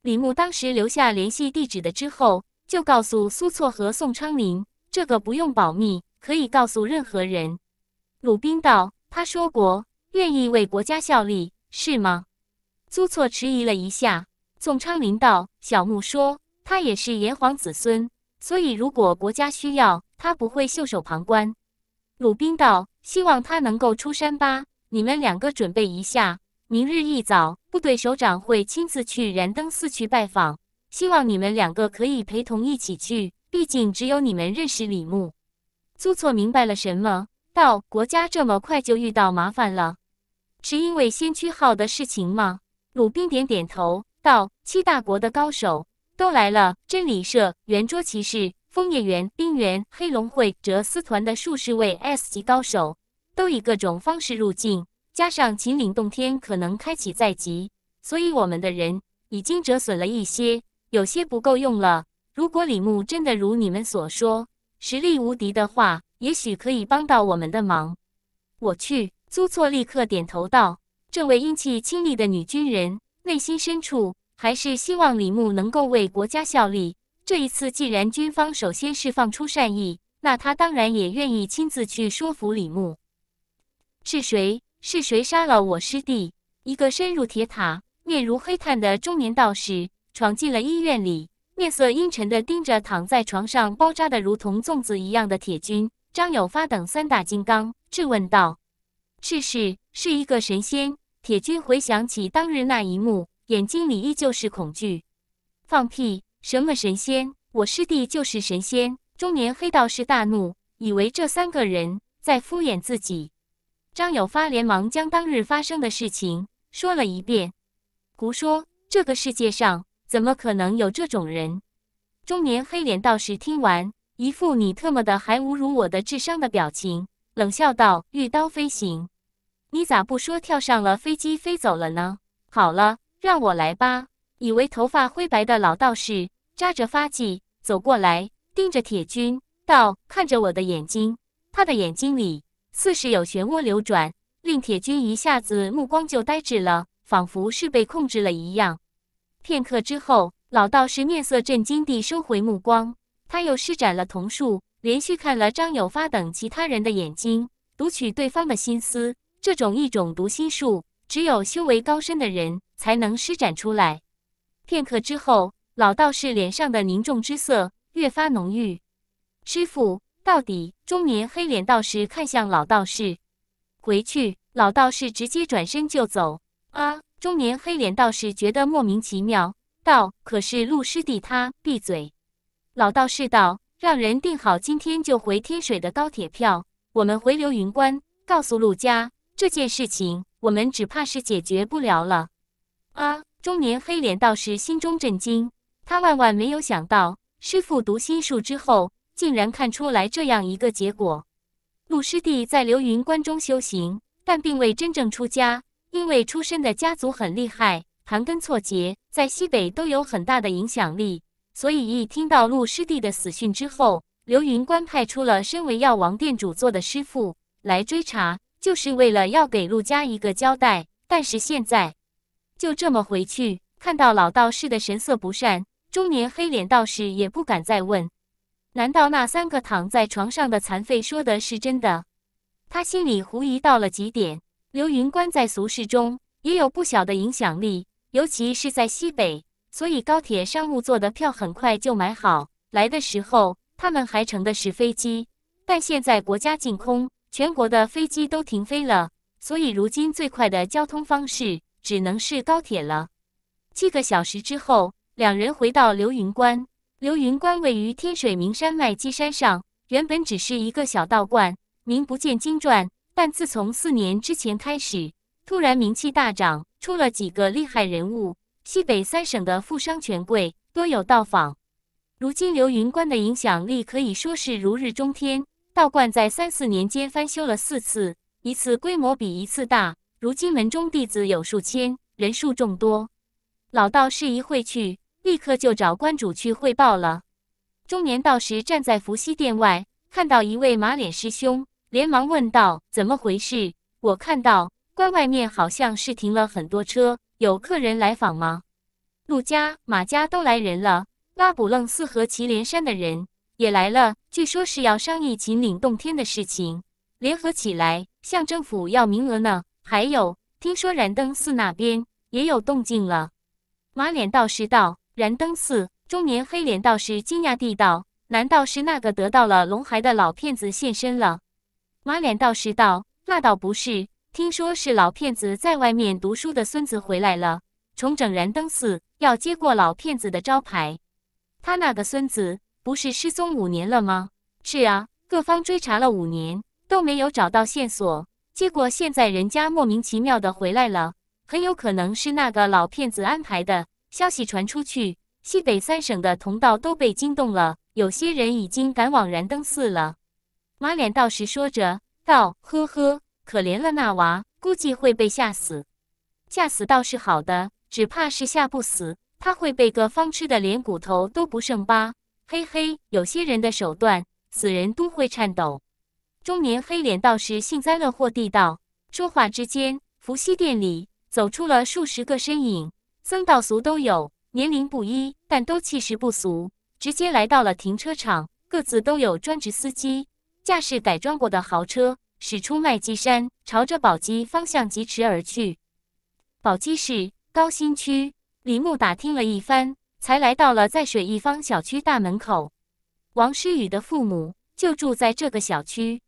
李牧当时留下联系地址的之后，就告诉苏措和宋昌林，这个不用保密，可以告诉任何人。鲁宾道：“他说过愿意为国家效力，是吗？”苏措迟疑了一下。宋昌林道：“小牧说他也是炎黄子孙，所以如果国家需要，他不会袖手旁观。”鲁宾道：“希望他能够出山吧。你们两个准备一下。”明日一早，部队首长会亲自去燃灯寺去拜访，希望你们两个可以陪同一起去。毕竟只有你们认识李牧。苏措明白了什么，道：“国家这么快就遇到麻烦了，是因为‘先驱号’的事情吗？”鲁宾点点头，道：“七大国的高手都来了，真理社、圆桌骑士、枫叶园、冰原、黑龙会、哲思团的数十位 S 级高手，都以各种方式入境。”加上秦岭洞天可能开启在即，所以我们的人已经折损了一些，有些不够用了。如果李牧真的如你们所说实力无敌的话，也许可以帮到我们的忙。我去，苏措立刻点头道：“这位阴气清丽的女军人，内心深处还是希望李牧能够为国家效力。这一次既然军方首先释放出善意，那他当然也愿意亲自去说服李牧。是谁？”是谁杀了我师弟？一个身入铁塔、面如黑炭的中年道士闯进了医院里，面色阴沉地盯着躺在床上包扎的如同粽子一样的铁军、张有发等三大金刚，质问道：“是是，是一个神仙。”铁军回想起当日那一幕，眼睛里依旧是恐惧。放屁！什么神仙？我师弟就是神仙！中年黑道士大怒，以为这三个人在敷衍自己。张有发连忙将当日发生的事情说了一遍。胡说！这个世界上怎么可能有这种人？中年黑脸道士听完，一副你特么的还侮辱我的智商的表情，冷笑道：“御刀飞行，你咋不说跳上了飞机飞走了呢？”好了，让我来吧。以为头发灰白的老道士扎着发髻走过来，盯着铁军道：“看着我的眼睛。”他的眼睛里。似是有漩涡流转，令铁军一下子目光就呆滞了，仿佛是被控制了一样。片刻之后，老道士面色震惊地收回目光，他又施展了瞳术，连续看了张友发等其他人的眼睛，读取对方的心思。这种一种读心术，只有修为高深的人才能施展出来。片刻之后，老道士脸上的凝重之色越发浓郁。师傅，到底，中年黑脸道士看向老道士，回去。老道士直接转身就走。啊！中年黑脸道士觉得莫名其妙，道：“可是陆师弟，他闭嘴。”老道士道：“让人订好今天就回天水的高铁票，我们回流云关，告诉陆家这件事情，我们只怕是解决不了了。”啊！中年黑脸道士心中震惊，他万万没有想到，师傅读心术之后。竟然看出来这样一个结果。陆师弟在流云关中修行，但并未真正出家，因为出身的家族很厉害，盘根错节，在西北都有很大的影响力。所以一听到陆师弟的死讯之后，流云关派出了身为药王殿主座的师傅来追查，就是为了要给陆家一个交代。但是现在就这么回去，看到老道士的神色不善，中年黑脸道士也不敢再问。难道那三个躺在床上的残废说的是真的？他心里狐疑到了极点。刘云关在俗世中也有不小的影响力，尤其是在西北，所以高铁商务座的票很快就买好。来的时候他们还乘的是飞机，但现在国家禁空，全国的飞机都停飞了，所以如今最快的交通方式只能是高铁了。几个小时之后，两人回到刘云关。流云观位于天水名山脉积山上，原本只是一个小道观，名不见经传。但自从四年之前开始，突然名气大涨，出了几个厉害人物，西北三省的富商权贵多有到访。如今流云观的影响力可以说是如日中天，道观在三四年间翻修了四次，一次规模比一次大。如今门中弟子有数千，人数众多。老道士一会去。立刻就找关主去汇报了。中年道士站在伏羲殿外，看到一位马脸师兄，连忙问道：“怎么回事？我看到关外面好像是停了很多车，有客人来访吗？”陆家、马家都来人了，拉卜楞寺和祁连山的人也来了，据说是要商议秦岭洞天的事情，联合起来向政府要名额呢。还有，听说燃灯寺那边也有动静了。马脸道士道。燃灯寺中年黑脸道士惊讶地道：“难道是那个得到了龙孩的老骗子现身了？”马脸道士道：“那倒不是，听说是老骗子在外面读书的孙子回来了，重整燃灯寺，要接过老骗子的招牌。他那个孙子不是失踪五年了吗？”“是啊，各方追查了五年都没有找到线索，结果现在人家莫名其妙的回来了，很有可能是那个老骗子安排的。”消息传出去，西北三省的同道都被惊动了。有些人已经赶往燃灯寺了。马脸道士说着道：“呵呵，可怜了那娃，估计会被吓死。吓死倒是好的，只怕是吓不死，他会被个方吃的连骨头都不剩吧？嘿嘿，有些人的手段，死人都会颤抖。”中年黑脸道士幸灾乐祸地道。说话之间，伏羲殿里走出了数十个身影。僧道俗都有，年龄不一，但都气势不俗，直接来到了停车场，各自都有专职司机，驾驶改装过的豪车，驶出麦积山，朝着宝鸡方向疾驰而去。宝鸡市高新区，李牧打听了一番，才来到了在水一方小区大门口。王诗雨的父母就住在这个小区。